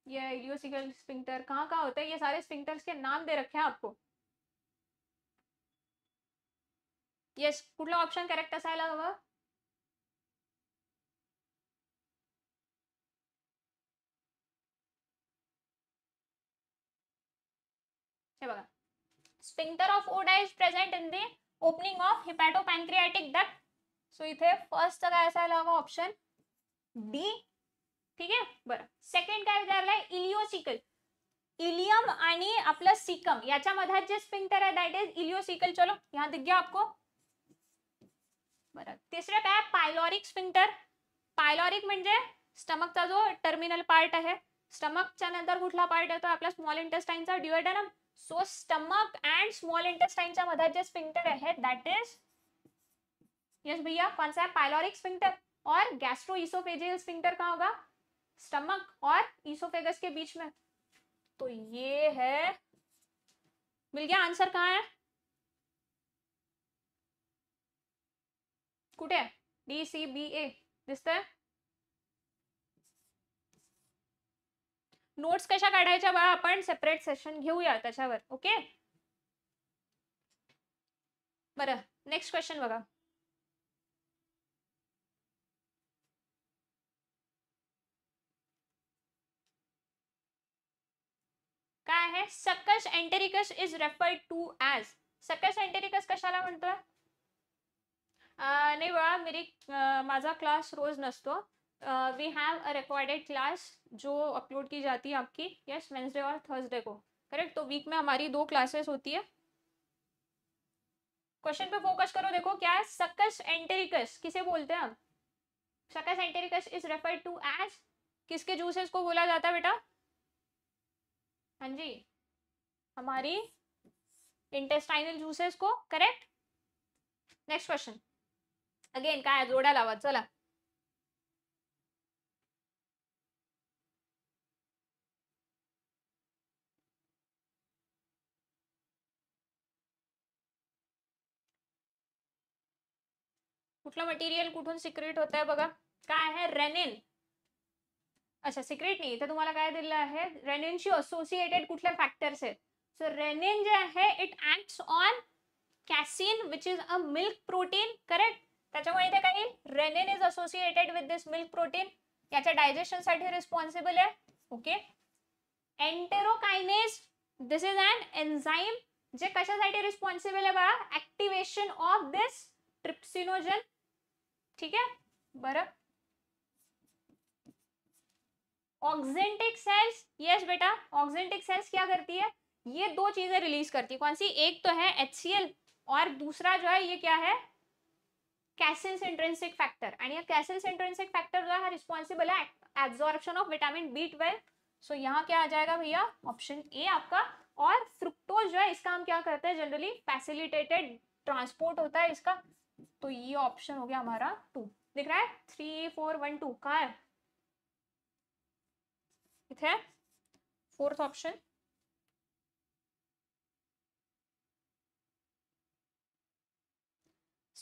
ये इलियोसिकल स्पिंक्टर कहाँ कहाँ होता है ये सारे स्पिंक्टर्स के नाम दे रखे हैं आपको यस कुछ ऑप्शन करेक्ट असायला हवं हे of Oddi is in the opening of hepatopancreatic duct so इथे फर्स्ट काय असायला हवा ऑप्शन डी ठीक आहे बरं सेकंड काय विचारलंय इलिओसिकल इलियम आणि सिकम याच्या मधात जे स्पिंक्टर आहे इज इलिओसिकल चलो यहाँ दिख गया आपको बरं तिसरं काय पायलॉरिक स्पिंक्टर पायलॉरिक म्हणजे स्टमकचा जो टर्मिनल पार्ट है स्टमक नंतर कुठला पार्ट येतो आपला स्मॉल इंटेस्टाईनचा duodenum so stomach and small intestine का मधात जो sphincter है दैट इज यस भैया कौन सा है pyloric sphincter और गैस्ट्रो गैस्ट्रोइसोफेजियल स्फिंक्टर कहाँ होगा स्टमक और ईसोफेगस के बीच में तो ये है मिल गया आंसर कहाँ है कुटे डी सी बी ए दिसतंय नोट्स कशा काढायच्या बाळा आपण सेपरेट सेशन घेऊया त्याच्यावर ओके बरं नेक्स्ट क्वेश्चन बघा काय आहे succus entericus is referred to as succus entericus कशाला म्हणतोय नाही बाळा मेरी माझा क्लास रोज नसतो we have a recorded class जो अपलोड की जाती है आपकी यस वेंसडे और थर्सडे को करेक्ट तो वीक में हमारी दो क्लासेस होती है क्वेश्चन पे फोकस करो देखो क्या है सकस एंटेरिकस किसे बोलते हैं हम succus entericus is refer to as किसके जूसेस को बोला जाता है बेटा हाँ जी हमारी इंटेस्टाइनल जूसेस को करेक्ट नेक्स्ट क्वेश्चन अगेन का है जोडा लावा चला कुठलं मटेरियल कुठून सिक्रेट होत आहे बघा काय आहे रेनिन अच्छा सिक्रेट नाही इथे तुम्हाला काय दिलं आहे रेनिनशी असोसिएटेड कुठले फॅक्टर्स आहेत सो रेनिन जे आहे it act on casein which is a milk protein correct त्याच्यामुळे इथे काय rennin is associated with this milk protein याच्या साठी रिस्पॉन्सिबल आहे okay enterokinase this is an enzyme जे कशासाठी रिस्पॉन्सिबल आहे बघा ऍक्टिवेशन ऑफ दिस ट्रिप्सिनोजन ठीक है बर ऑक्सेंटिक सेल्स यस बेटा ऑक्सेंटिक सेल्स क्या करती है ये दो चीजें रिलीज करती है कौन सी एक तो है एच और दूसरा जो है ये क्या है कॅसेल्स जो है रिस्पॉन्सिबल है of vitamin B twelve so यहाँ क्या आ जाएगा भैया ऑप्शन ए आपका और फ्रुक्टोज जो है इसका हम क्या करते हैं जनरली फैसिलिटेटेड ट्रांसपोर्ट होता है इसका तो ये ऑप्शन हो गया हमारा टू दिख रहा है थ्री फोर वन टू कहा है फोर्थ ऑप्शन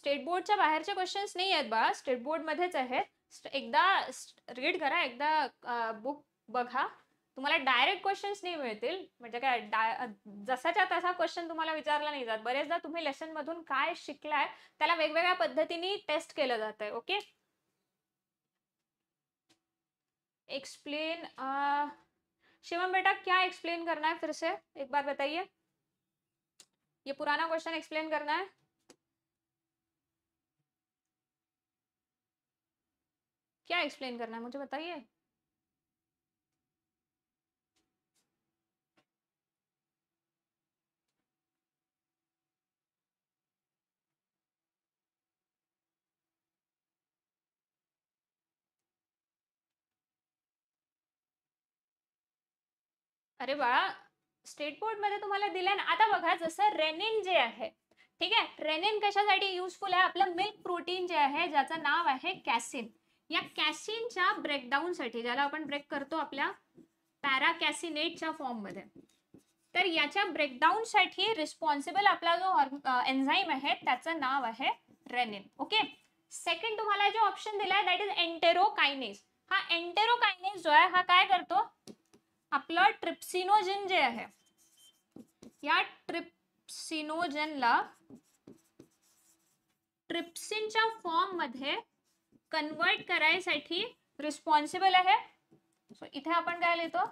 स्टेट बोर्डच्या बाहेरचे क्वेश्चन्स नाही आहेत बा स्टेट बोर्डमध्येच आहेत एकदा रीड करा एकदा बुक अं, बढ़ा तुम्हारा डायरेक्ट क्वेश्चन नहीं मिलते म्हणजे काय जसाच्या तसा क्वेश्चन तुम्हाला विचारला नाही जात बरेचदा तुम्ही लेसन मधुन का शिकलाय त्याला वेगवेगळ्या पद्धतीने टेस्ट केलं ओके एक्सप्लेन शिवम बेटा क्या एक्सप्लेन करना है फिर से एक बार बताइए ये पुराना क्वेश्चन एक्सप्लेन करना है क्या एक्सप्लेन करना है मुझे बताइए अरे बाळा स्टेट बोर्ड मध्ये तुम्हाला दिले ना आता बघा जसं रेनिन जे आहे ठीक आहे रेनिन कशासाठी युजफुल आहे आपलं मिल्क प्रोटीन जे आहे ज्याचं नाव आहे कॅसिन या कॅसिनच्या साठी ज्याला आपण ब्रेक करतो आपल्या पॅराकॅसिनेटच्या मध्ये तर याच्या साठी रिस्पॉन्सिबल आपला जो एन्झाईम आहे त्याचं नाव आहे रेनिन ओके सेकंड तुम्हाला जो ऑप्शन दिलाय दॅट इज एंटेरोकायनेस हा एंटेरोकायनेस जो आहे हा काय करतो अपना ट्रिप्सिनोजेन जे है या ट्रिप्सिनोजेन ट्रिप्सिन ट्रिप्सिनच्या फॉर्म मध्य कन्वर्ट करायसाठी रिस्पॉन्सिबल है सो इथे अपन काय लिहितो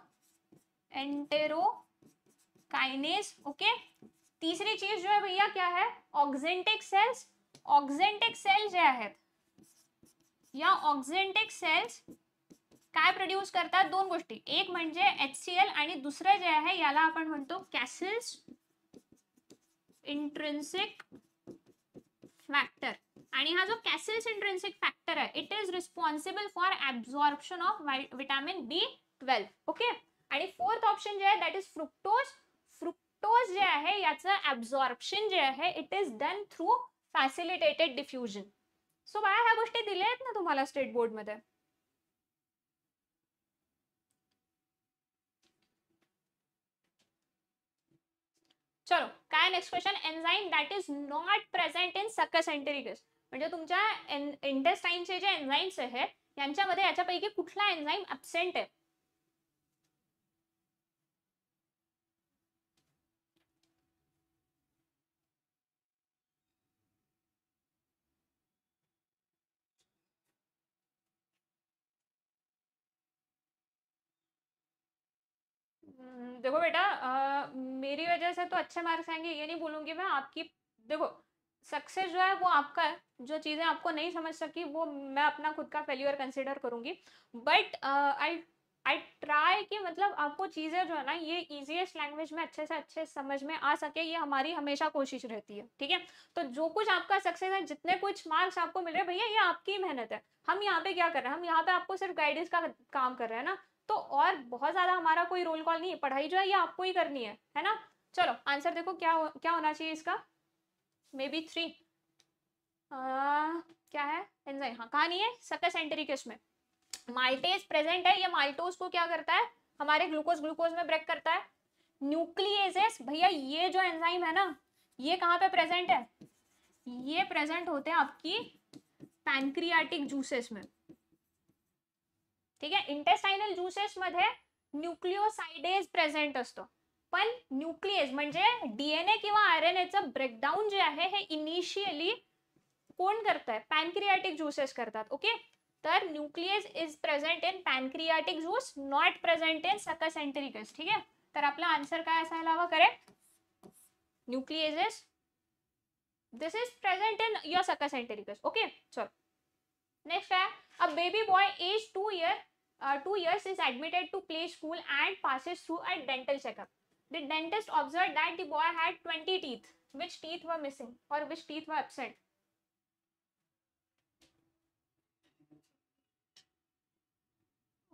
एंटेरो काइनेस ओके तीसरी चीज जो है भैया क्या है ऑक्सेंटिक सेल्स ऑक्सेंटिक सेल जे है या ऑक्सेंटिक सेल्स काय प्रोड्यूस करतात दोन गोष्टी एक म्हणजे एच सी एल आणि दुसरं जे आहे याला आपण म्हणतो कॅसिल्स इंट्रेन्सिक फॅक्टर आणि हा जो कॅसिल्स इंट्रेन्सिक फॅक्टर आहे it is responsible for absorption of vitamin B twelve okay आणि फोर्थ ऑप्शन जे आहे दॅट इज फ्रुक्टोज फ्रुक्टोज जे आहे याचं ऍब्झॉर्प्शन जे आहे it is done through facilitated diffusion so बाया ह्या गोष्टी दिल्या आहेत ना तुम्हाला स्टेट बोर्डमध्ये चलो काय next question enzyme that is not present in succus entericus म्हणजे तुमच्या इंटेस्टाईनचे जे एन्झाईम्स आहेत यांच्यामध्ये याच्यापैकी कुठला एन्झाईम ऍबसेंट आहे हम्म, देखो बेटा मेरी वजह से तो अच्छे मार्क्स आएंगे ये नहीं बोलूँगी मैं आपकी देखो सक्सेस जो है वो आपका है जो चीज़ें आपको नहीं समझ सकी वो मैं अपना खुद का फेल्यूर कंसिडर करूँगी बट आई आई ट्राई कि मतलब आपको चीज़ें जो है ना ये इजिएस्ट लैंग्वेज में अच्छे से अच्छे समझ में आ सके ये हमारी हमेशा कोशिश रहती है ठीक है तो जो कुछ आपका सक्सेस है जितने कुछ मार्क्स आपको मिल रहे भैया ये आपकी मेहनत है हम यहाँ पे क्या कर रहे हैं हम यहाँ पे आपको सिर्फ गाइडेंस का काम कर रहे हैं ना तो और बहुत ज़्यादा हमारा कोई रोल कॉल नहीं है पढ़ाई जो है ये आपको ही करनी है है ना चलो आंसर देखो क्या हो, क्या होना चाहिए इसका मे बी थ्री क्या है एंजाइम हाँ कहानी है एंट्री किस में माल्टेज प्रेजेंट है ये माल्टोज को क्या करता है हमारे ग्लूकोज ग्लूकोज में ब्रेक करता है न्यूक्लियजेस भैया ये जो एंजाइम है ना ये कहाँ पे प्रेजेंट है ये प्रेजेंट होते हैं आपकी पैनक्रियाटिक जूसेस में ठीक आहे इंटेस्टायनल ज्युसेस मध्ये न्यूक्लिओसाइडेज प्रेझेंट असतो पण न्यूक्लियस म्हणजे डीएनए किंवा आर एन एचं ब्रेकडाऊन जे आहे हे इनिशियली कोण करतंय पॅनक्रियाटिक ज्युसेस करतात ओके तर nuclease is present in pancreatic juice not present in succus entericus ठीक आहे तर आपला आन्सर काय असायला हवा correct nucleases this is present in your succus entericus okay चल नेक्स्ट आहे a baby boy age two year two years is admitted to play school and passes through a dental checkup the dentist observe that the boy had twenty teeth which teeth were missing और which teeth व absent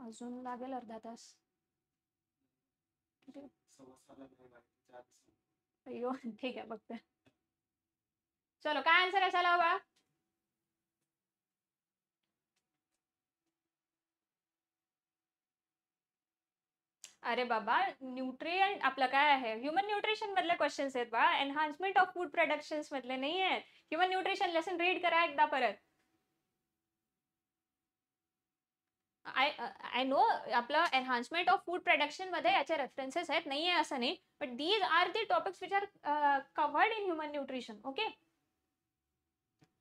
अजून लागेल अर्धा तास अय्यो ठीक है बघते चलो का आन्सर असायला बघा अरे बाबा न्यूट्रिएंट आपलं काय आहे ह्युमन न्यूट्रिशन मधले क्वेश्चन्स आहेत बा एनहान्समेंट ऑफ फूड प्रोडक्शन मधले नाही आहेत ह्युमन न्यूट्रिशन लेसन रीड करा एकदा परत आय आय नो आपलं एनहान्समेंट ऑफ फूड प्रोडक्शन मध्ये याचे रेफरन्सेस आहेत नाही आहे असं नाही but these are the topics which are covered in human nutrition okay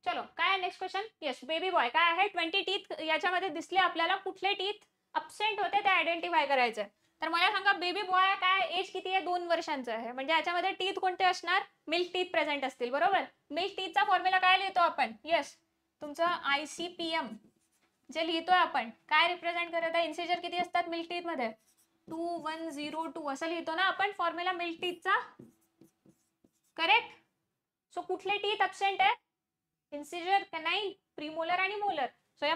चलो काय next question yes baby boy काय आहे ट्वेंटी टीथ याच्यामध्ये दिसले आपल्याला कुठले टीथ अबसेंट होते ते आयडेंटिफाय करायचे तर मला सांगा बेबी बॉय काय एज किती आहे दोन वर्षांचं आहे म्हणजे याच्यामध्ये टीथ कोणते असणार मिल्क टीथ प्रेझेंट असतील बरोबर मिल्क टीथचा फॉर्म्युला काय लिहितो आपण येस तुमचं आय सी पी एम जे लिहितोय आपण काय रिप्रेझेंट करत आहे इन्सिजर किती असतात मिल्क टीथ मध्ये टू वन झिरो टू असं लिहितो ना आपण फॉर्म्युला मिल्क टीथचा करेक्ट सो कुठले टीथ अब्सेंट आहेत इन्सिजर नाही प्रीमोलर आणि मोलर सो या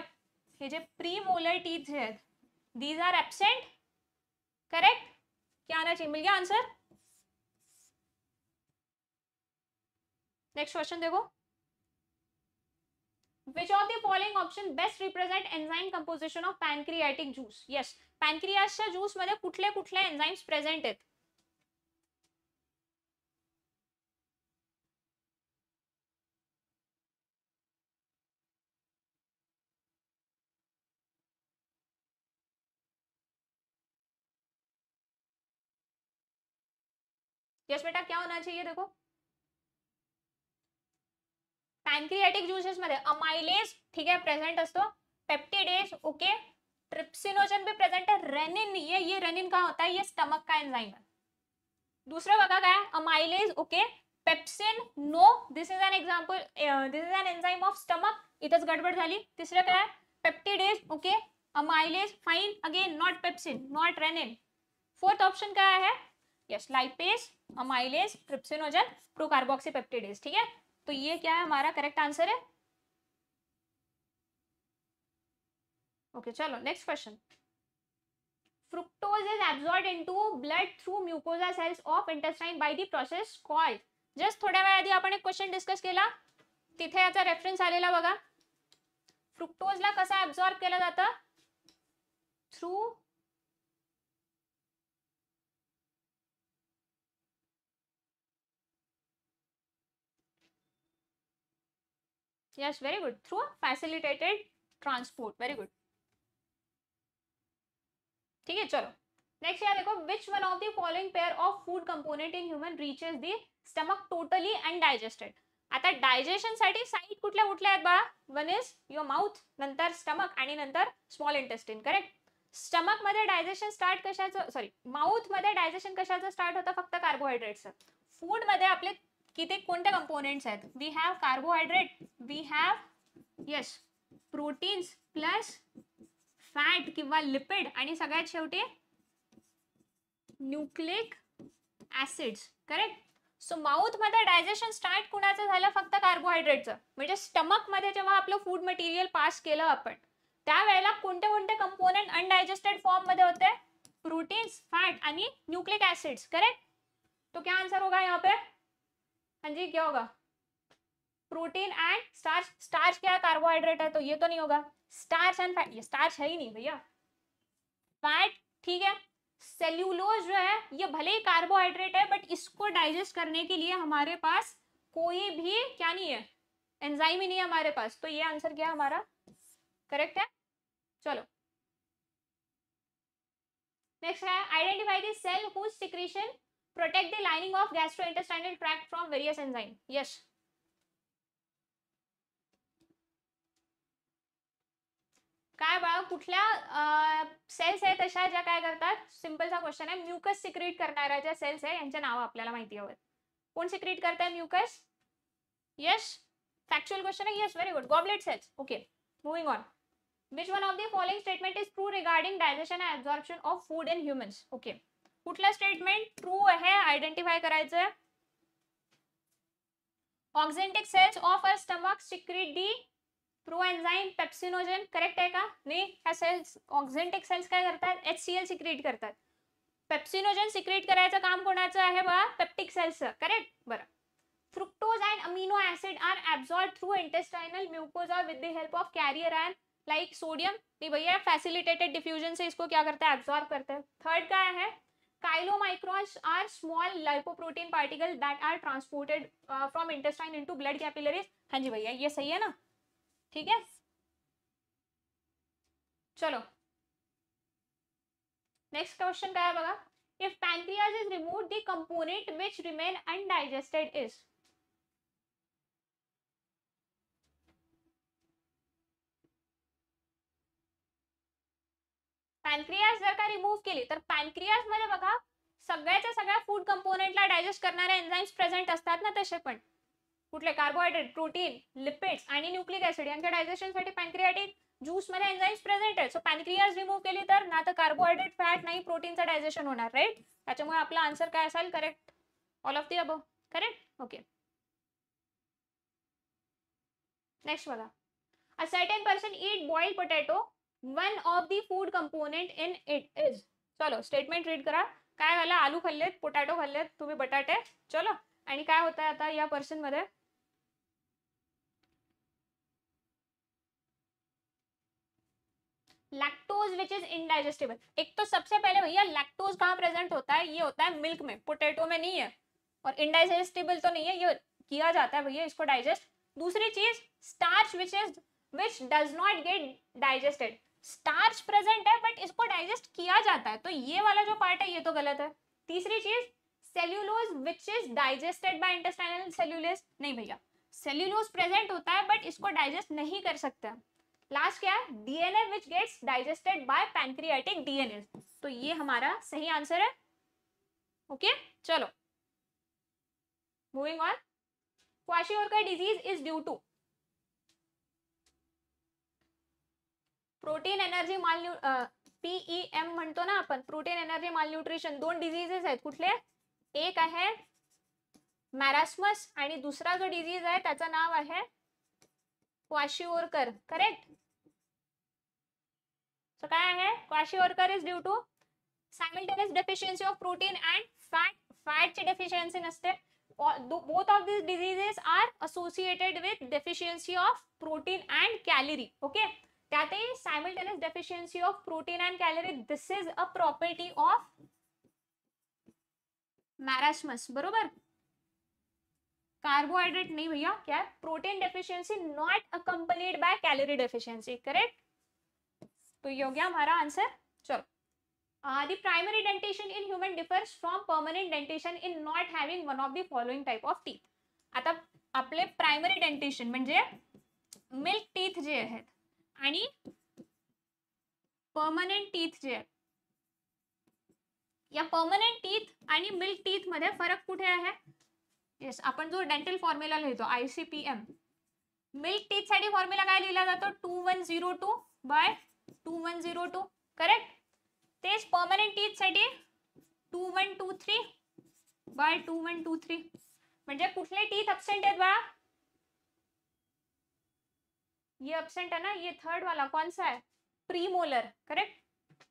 हे जे प्रीमोलर टीथ जे आहेत दीज आर ऍबसेंट करेक्ट क्या आना चाहिए मिल गया आंसर नेक्स्ट क्वेश्चन देखो which of the following option best represent enzyme composition of pancreatic juice yes pancreas juice मध्य कुछ एंजाइम्स प्रेजेंट है यश बेटा क्या होना चाहिए देखो पॅनक्रिएटिक जूसेस मध्य अमाइलेज ठीक है प्रेजेंट अस्तो पेप्टिडेज ओके ट्रिप्सिनोजन भी प्रेजेंट है रेनिन ये ये रेनिन का होता है ये स्टमक का एंजाइम है दूसरा बघा काय amylase okay pepsin no this is an example this is an enzyme of stomach इथंच गडबड झाली तीसरा क्या है peptidase okay amylase fine again not pepsin not rennin fourth option क्या है yes lipase amylase trypsinogen procarboxypeptidase ठीक है तो ये क्या है हमारा करेक्ट आंसर है ओके चलो next question fructose is absorbed into blood through mucosa cells of intestine by the process called just थोड्या वेळा आधी आपण एक क्वेश्चन डिस्कस केला तिथे याचा रेफरन्स आलेला बघा फ्रुक्टोजला कसा ऍब्झॉर्ब केलं जातं through Yes, very good. Through a facilitated transport. Very good. ठीक है चलो नेक्स्ट यार देखो which one of the following pair of food component in human reaches the stomach totally and digested आता डायजेशन साठी साईट कुठल्या कुठल्या आहेत बा वन इज युअर माउथ नंतर स्टमक आणि नंतर स्मॉल इंटेस्टिन करेक्ट स्टमक मध्ये डायजेशन स्टार्ट कशाचं सॉरी माउथ मध्ये डायजेशन कशाचं स्टार्ट होतं फक्त कार्बोहायड्रेटचं फूड मध्ये आपले की ते कोणते कंपोनेंट्स आहेत we have carbohydrate we have yes proteins plus fat किंवा लिपिड आणि सगळ्यात शेवटी न्यूक्लिक ऍसिड्स करेक्ट सो माउथमध्ये डायजेशन स्टार्ट कुणाचं झालं फक्त कार्बोहायड्रेटचं म्हणजे स्टमकमध्ये जेव्हा आपलं फूड मटेरियल पास केलं आपण त्यावेळेला कोणते कोणते कंपोनेंट अनडायजेस्टेड फॉर्ममध्ये होते प्रोटीन्स फॅट आणि न्यूक्लिक ऍसिड्स करेक्ट तो क्या आंसर होगा यहाँ पे हाँ जी क्या होगा प्रोटीन एंड स्टार्च स्टार्च क्या है कार्बोहाइड्रेट है तो ये तो नहीं होगा स्टार्च एंड फैट ये स्टार्च है ही नहीं भैया फैट ठीक है सेल्यूलोज जो है ये भले ही कार्बोहाइड्रेट है बट इसको डाइजेस्ट करने के लिए हमारे पास कोई भी क्या नहीं है एंजाइम ही नहीं है हमारे पास तो ये आंसर क्या हमारा करेक्ट है चलो नेक्स्ट है identify the cell whose secretion protect the lining of gastrointestinal tract from various enzyme yes काय बाळा कुठल्या सेल्स आहेत अशा ज्या काय करतात सिंपलचा क्वेश्चन आहे म्युकस सिक्रेट करणाऱ्या ज्या सेल्स आहे यांच्या नावं आपल्याला माहिती हवं कोण सिक्रेट करताय म्युकस यस फॅक्च्युअल क्वेश्चन आहे yes very good goblet cells okay moving on which one of the following statement is true regarding digestion and absorption of food in humans okay कुठलं स्टेटमेंट ट्रू आहे identify करायचं oxyntic cells of a stomach secrete the proenzyme correct आहे का नाही ह्या cells oxyntic cells काय करतात H C L secrete करतात पेप्सिनोजन सिक्रिट करायचं काम कोणाचं आहे बघा पेप्टिक सेल्सचं करेक्ट बरं fructose and amino acid are absorb through intestinal mucosa with the help of carrier and like sodium नहीं भैया फैसिलिटेटेड डिफ्यूजन से इसको क्या करता है एब्जॉर्ब करता थर्ड क्या है chylomicrons are small lipoprotein particles that are transported uh, from intestine into blood capillaries हाँ जी भैया ये सही है ना ठीक है चलो नेक्स्ट क्वेश्चन क्या है बगा if pancreas is removed the component which remain undigested is pancreas जर का रिमूव्ह केली तर पॅनक्रियाज मध्ये बघा सगळ्याच्या सगळ्या फूड कंपोनेंटला डायजेस्ट करणारे एन्झाईम्स प्रेझेंट असतात ना तसे पण कुठले कार्बोहायड्रेट प्रोटीन लिपिड्स आणि न्यूक्लिक ऍसिड यांच्या डायजेशनसाठी पॅनक्रियाटिक ज्यूस मध्ये एन्झाईम्स प्रेझेंट आहेत सो पॅनक्रियाज रिमूव्ह केली तर ना तर कार्बोहायड्रेट फॅट नाही प्रोटीनचं डायजेशन होणार राईट त्याच्यामुळे आपला आन्सर काय असेल correct all of the above correct okay next बघा a certain person eat boiled potato one of the food component in it is चलो स्टेटमेंट रीड करा काय आलू खाले पोटैटो खाले तुम्हें बटाटे चलो काय होत आता या पर्सन मधे लैक्टोज विच इज इनडाइजेस्टेबल एक तो सबसे पहले भैया लैक्टोज कहाँ प्रेजेंट होता है ये होता है मिल्क में पोटैटो में नहीं है और इनडाइजेस्टेबल तो नहीं है ये किया जाता है भैया इसको डाइजेस्ट दूसरी चीज starch which is which does not get digested starch present है बट इसको डाइजेस्ट किया जाता है तो ये वाला जो पार्ट है ये तो गलत है तीसरी चीज cellulose which is digested by intestinal cellulase नहीं भैया सेल्यूलोज प्रेजेंट होता है बट इसको डाइजेस्ट नहीं कर सकते लास्ट क्या है DNA which gets digested by pancreatic DNA तो ये हमारा सही आंसर है ओके okay? चलो moving on kwashiorkor disease is due to protein energy mal PEM म्हणतो ना आपण प्रोटीन एनर्जी माल न्यूट्रिशन दोन डिझिजेस आहेत कुठले एक आहे मॅरास्मस आणि दुसरा जो डिझीज आहे त्याचं नाव आहे क्वाशिओरकर करेक्ट सो काय आहे kwashiorkor is due to simultaneous deficiency of protein and fat फॅटची डेफिशियन्सी नसते both of this diseases are associated with deficiency of protein and calorie okay कहते हैं simultaneous deficiency of protein and calorie this is a property of marasmus बरोबर carbohydrate नहीं भैया क्या protein deficiency not accompanied by calorie deficiency correct तो ये हो गया हमारा आंसर चलो Uh, the primary dentation in human differs from permanent dentation in not having one of the following type of आता अपने प्राइमरी डेंटेशन म्हणजे मिल्क टीथ जे आहेत आणि पर्मनंट टीथ जे या पर्मनंट टीथ आणि मिल्क टीथ मध्ये फरक कुठे आहे येस आपण जो डेंटल फॉर्म्युला लिहितो आयसीपीएम मिल्क टीथ साठी फॉर्म्युला काय लिहिला जातो two one zero two by two one zero two correct तेच पर्मनंट टीथ साठी two one two three by two one two three म्हणजे कुठले टीथ अब्सेंट आहेत बाळा ये एब्सेंट है ना ये थर्ड वाला कौन सा है प्रीमोलर करेक्ट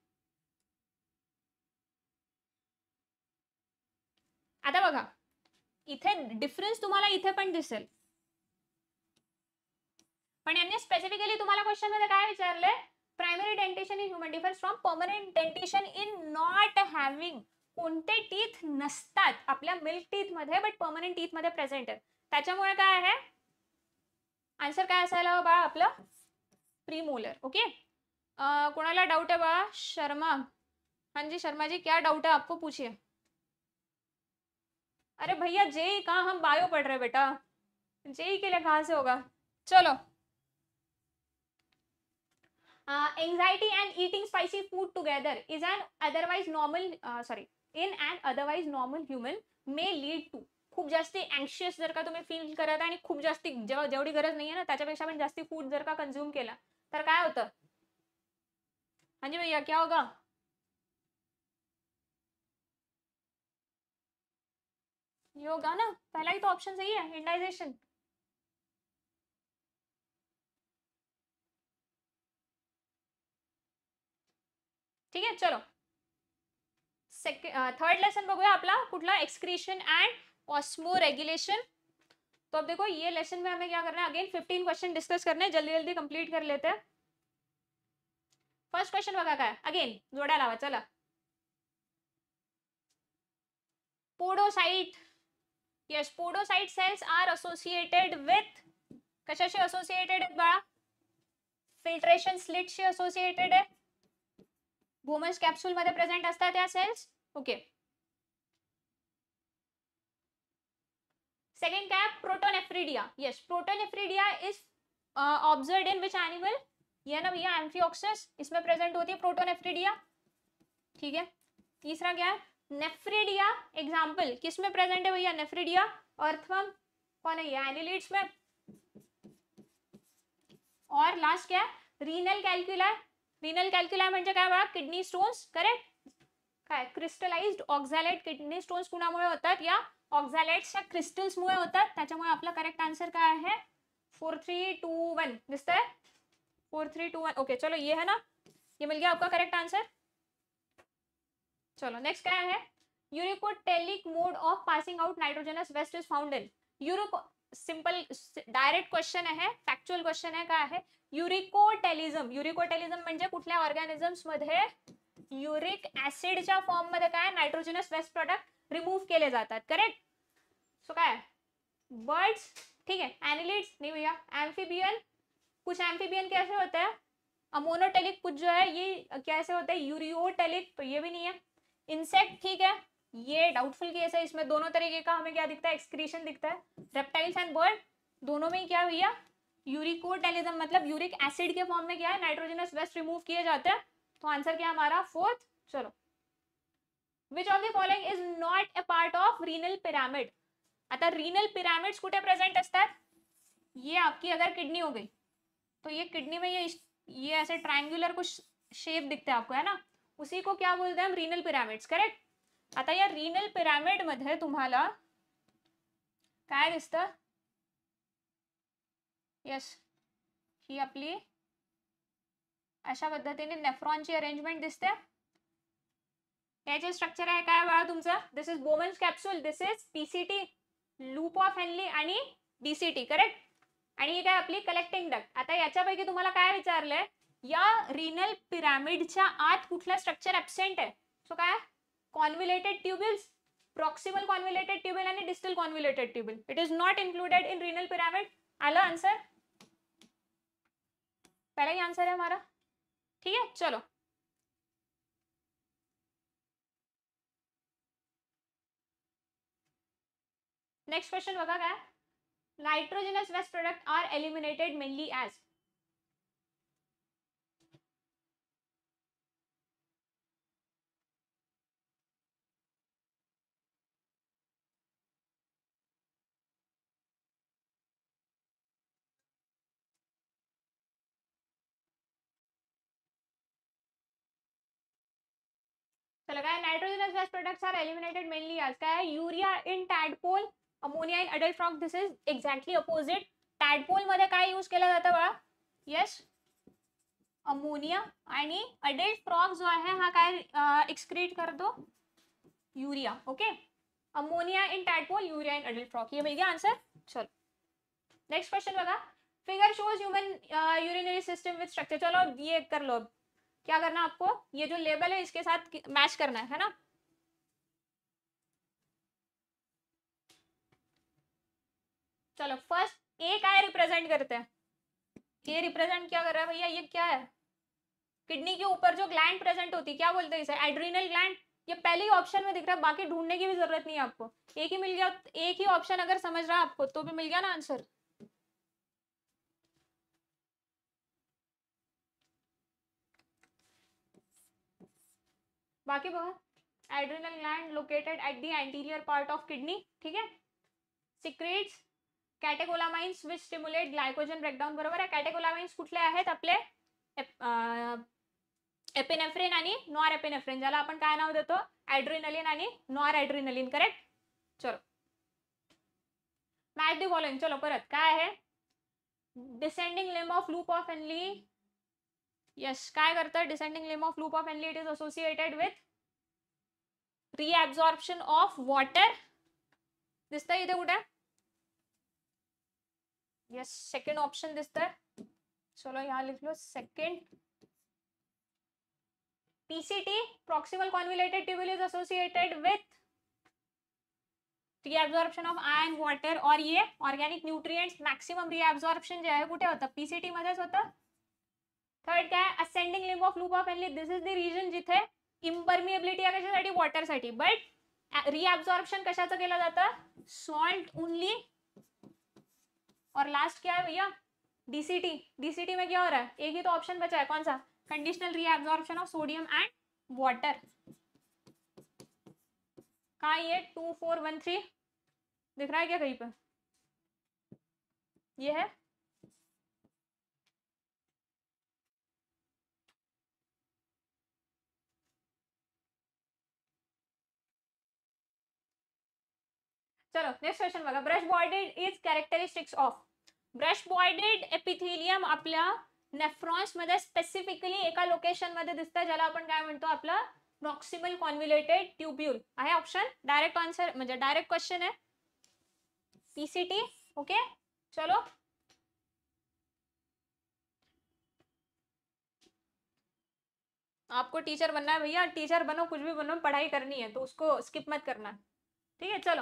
आता बघा इथे डिफरन्स तुम्हाला इथे पण दिसेल पण यांनी स्पेसिफिकली तुम्हाला क्वेश्चन मध्ये काय विचारलंय primary dentition in human difference from permanent dentition in not having कोणते टीथ नसतात आपल्या मिल्क टीथ मध्ये बट पर्मनंट टीथ मध्ये प्रेझेंट आहेत त्याच्यामुळे काय आहे आन्सर काय असायला प्रीमोलर ओके कोणाला डाऊट है बाळा शर्मा हाँ जी शर्मा जी क्या डाउट है आपको पूछिए अरे भैया जेई कहाँ हम बायो पढ़ रहे बेटा जेई के लिए कहाँ से होगा चलो anxiety and eating spicy food together is an otherwise normal sorry in an otherwise normal human may lead to खूप जास्ती अँशियस जर का तुम्ही फील करत आणि खूप जास्ती जेव्हा जेवढी गरज नाहीये ना त्याच्यापेक्षा पण जास्ती फूड जर का कन्झ्युम केला तर काय होतं म्हणजे भैया क्या होगा योगा ना पहिला ही तो ऑप्शन सही आहे इंडायझेशन ठीक आहे चलो सेकंड थर्ड लेसन बघूया आपला कुठला एक्सक्रिशन अँड ऑस्मो रेगुलेशन तो अब देखो ये लेसन में हमें क्या करना है अगेन 15 क्वेश्चन डिस्कस करने हैं जल्दी जल्दी कंप्लीट कर लेते हैं फर्स्ट क्वेश्चन का है अगेन जोड़ा लावा चला podocyte yes podocyte cells are associated with कशा से एसोसिएटेड है बड़ा फिल्ट्रेशन स्लिट स्लिटशी असोसिएटेड आहे भूमस कॅप्सूल मध्ये प्रेझेंट असतात त्या सेल्स ओके okay. सेकेंड क्या है protonephridia yes protonephridia is observe in which animal ये ना भैया एम्फियोक्सस इसमें प्रेजेंट होती है प्रोटोनेफ्रीडिया ठीक है तीसरा क्या है नेफ्रीडिया एग्जाम्पल किस में प्रेजेंट है भैया नेफ्रीडिया अर्थवम कौन है ये एनिलीड्स में और लास्ट क्या है रीनल कैलकुलाई रीनल कैलकुलाई म्हणजे काय बघा किडनी स्टोन्स करेक्ट काय क्रिस्टलाइज्ड ऑक्झॅलाइट किडनी स्टोन्स कुणामुळे होतात या क्रिस्टल्स क्रिस्टल्समुळे होतात त्याच्यामुळे आपला करेक्ट आन्सर काय आहे फोर थ्री टू वन दिसतंय four three two one okay चलो ये है ना ये मिल गया आपका करेक्ट आन्सर चलो नेक्स्ट क्या है uricotelic mode of passing out nitrogenous waste is found in यूरोको सिंपल डायरेक्ट क्वेश्चन आहे फॅक्च्युअल क्वेश्चन आहे काय आहे युरिकोटेलिझम युरिकोटेलिझम म्हणजे कुठल्या ऑर्गॅनिझम्स मध्ये युरिक ऍसिडच्या फॉर्म मध्ये काय नायट्रोजनस वेस्ट प्रोडक्ट रिमूव के लिए जाता है करेक्ट सो क्या है बर्ड्स ठीक है एनिलिड्स नहीं भैया एम्फीबियन कुछ एम्फीबियन कैसे होते हैं अमोनोटेलिक कुछ जो है ये कैसे होते हैं यूरियोटेलिक तो ये भी नहीं है इंसेक्ट ठीक है ये डाउटफुल केस है इसमें दोनों तरीके का हमें क्या दिखता है एक्सक्रीशन दिखता है रेप्टाइल्स एंड बर्ड दोनों में क्या भैया यूरिकोटेलिज्म मतलब यूरिक एसिड के फॉर्म में क्या है नाइट्रोजनस वेस्ट रिमूव किए जाते हैं तो आंसर क्या हमारा फोर्थ चलो which of the following is not a part of renal pyramid आता रीनल पिरामिड्स कुठे प्रेझेंट असतात ये आपकी अगर किडनी हो गई तो ये किडनी में ये ये ऐसे ट्राइंगुलर कुछ शेप दिखते हैं आपको है ना उसी को क्या बोलते हैं हम रीनल पिरामिड्स करेक्ट आता या रीनल पिरामिड मध्ये तुम्हाला काय दिसतं यस ही आपली अशा पद्धतीने नेफ्रॉनची अरेंजमेंट दिसते याचे स्ट्रक्चर आहे काय बाळा तुमचं this is Bowman's capsule this is PCT loop of Henle आणि डीसीटी करेक्ट आणि ही काय आपली कलेक्टिंग डक्ट आता याच्यापैकी तुम्हाला काय विचारलंय या रिनल पिरामिडच्या आत कुठला स्ट्रक्चर ऍबसेंट आहे सो काय कॉन्व्हिलेटेड ट्युब्युल्स प्रॉक्सिमल कॉन्व्हिलेटेड ट्युब्युल आणि distal convoluted tubule it is not included in renal pyramid आलं आन्सर पहिला ही आंसर आहे हमारा ठीक आहे चलो नेक्स्ट क्वेश्चन बता काय nitrogenous waste product are eliminated mainly as चला काय nitrogenous waste products are eliminated mainly as है urea in tadpole ammonia in adult frog this is exactly opposite tadpole मध्ये यूज के जातं अमोनिया अडल्ट फ्रॉग जो है हा का एक्सक्रीट कर दो urea okay ammonia in tadpole urea in adult frog ये मिल आंसर चलो नेक्स्ट क्वेश्चन बघा figure shows human urinary system with structure चलो ये कर लो क्या करना आपको ये जो लेबल है इसके साथ मैच करना है, है ना चलो फर्स्ट ए का रिप्रेजेंट करते हैं ये रिप्रेजेंट क्या कर रहा है भैया ये क्या है किडनी के ऊपर जो ग्लैंड प्रेजेंट होती है क्या बोलते हैं इसे एड्रीनल ग्लैंड ये पहले ही ऑप्शन में दिख रहा है बाकी ढूंढने की भी जरूरत नहीं है आपको एक ही मिल गया एक ही ऑप्शन अगर समझ रहा है आपको तो भी मिल गया ना आंसर बाकी बहुत adrenal gland located at the anterior part of kidney ठीक है secretes catecholamines which stimulate glycogen breakdown बरोबर आहे कॅटेकोलामाइन्स कुठले आहेत आपले एपिनेफ्रिन आणि नॉर एपिनेफ्रिन ज्याला आपण काय नाव देतो ऍड्रिनलिन आणि नॉर ऍड्रिनलिन करेक्ट चलो मॅच चलो परत काय आहे descending limb of loop of Henle yes काय करतं descending limb of loop of Henle it is associated with reabsorption of water दिसतं इथे कुठे यस सेकंड ऑप्शन दिखता है चलो यहाँ लिख लो second PCT proximal convoluted tubule is associated with reabsorption of iron water और ये organic nutrients maximum reabsorption जो है कुठे होतं PCT मध्येच होतं थर्ड काय ascending limb of loop of Henle this is the region जिथे impermeability आहे कशासाठी water साठी but reabsorption कशाचं केलं जातं salt only और लास्ट क्या है भैया डीसीटी डीसीटी में क्या हो रहा है एक ही तो ऑप्शन बचा है कौन सा conditional reabsorption of sodium and water कहा ये टू फोर वन थ्री दिख रहा है क्या कहीं पर ये है चलो नेक्स्ट क्वेश्चन बघा brush बॉयडेड is characteristics of brush बॉयडेड epithelium आपल्या नेफ्रॉन्स मध्ये स्पेसिफिकली एका लोकेशन मध्ये दिसतं ज्याला आपण काय म्हणतो आपलं प्रॉक्सिमल कॉन्व्युलेटेड ट्यूब्यूल आहे ऑप्शन डायरेक्ट आन्सर म्हणजे डायरेक्ट क्वेश्चन आहे पीसीटी ओके चलो आपको टीचर बनना है भैया टीचर बनो कुछ भी बनो पढ़ाई करनी है तो उसको स्किप मत करना ठीक है चलो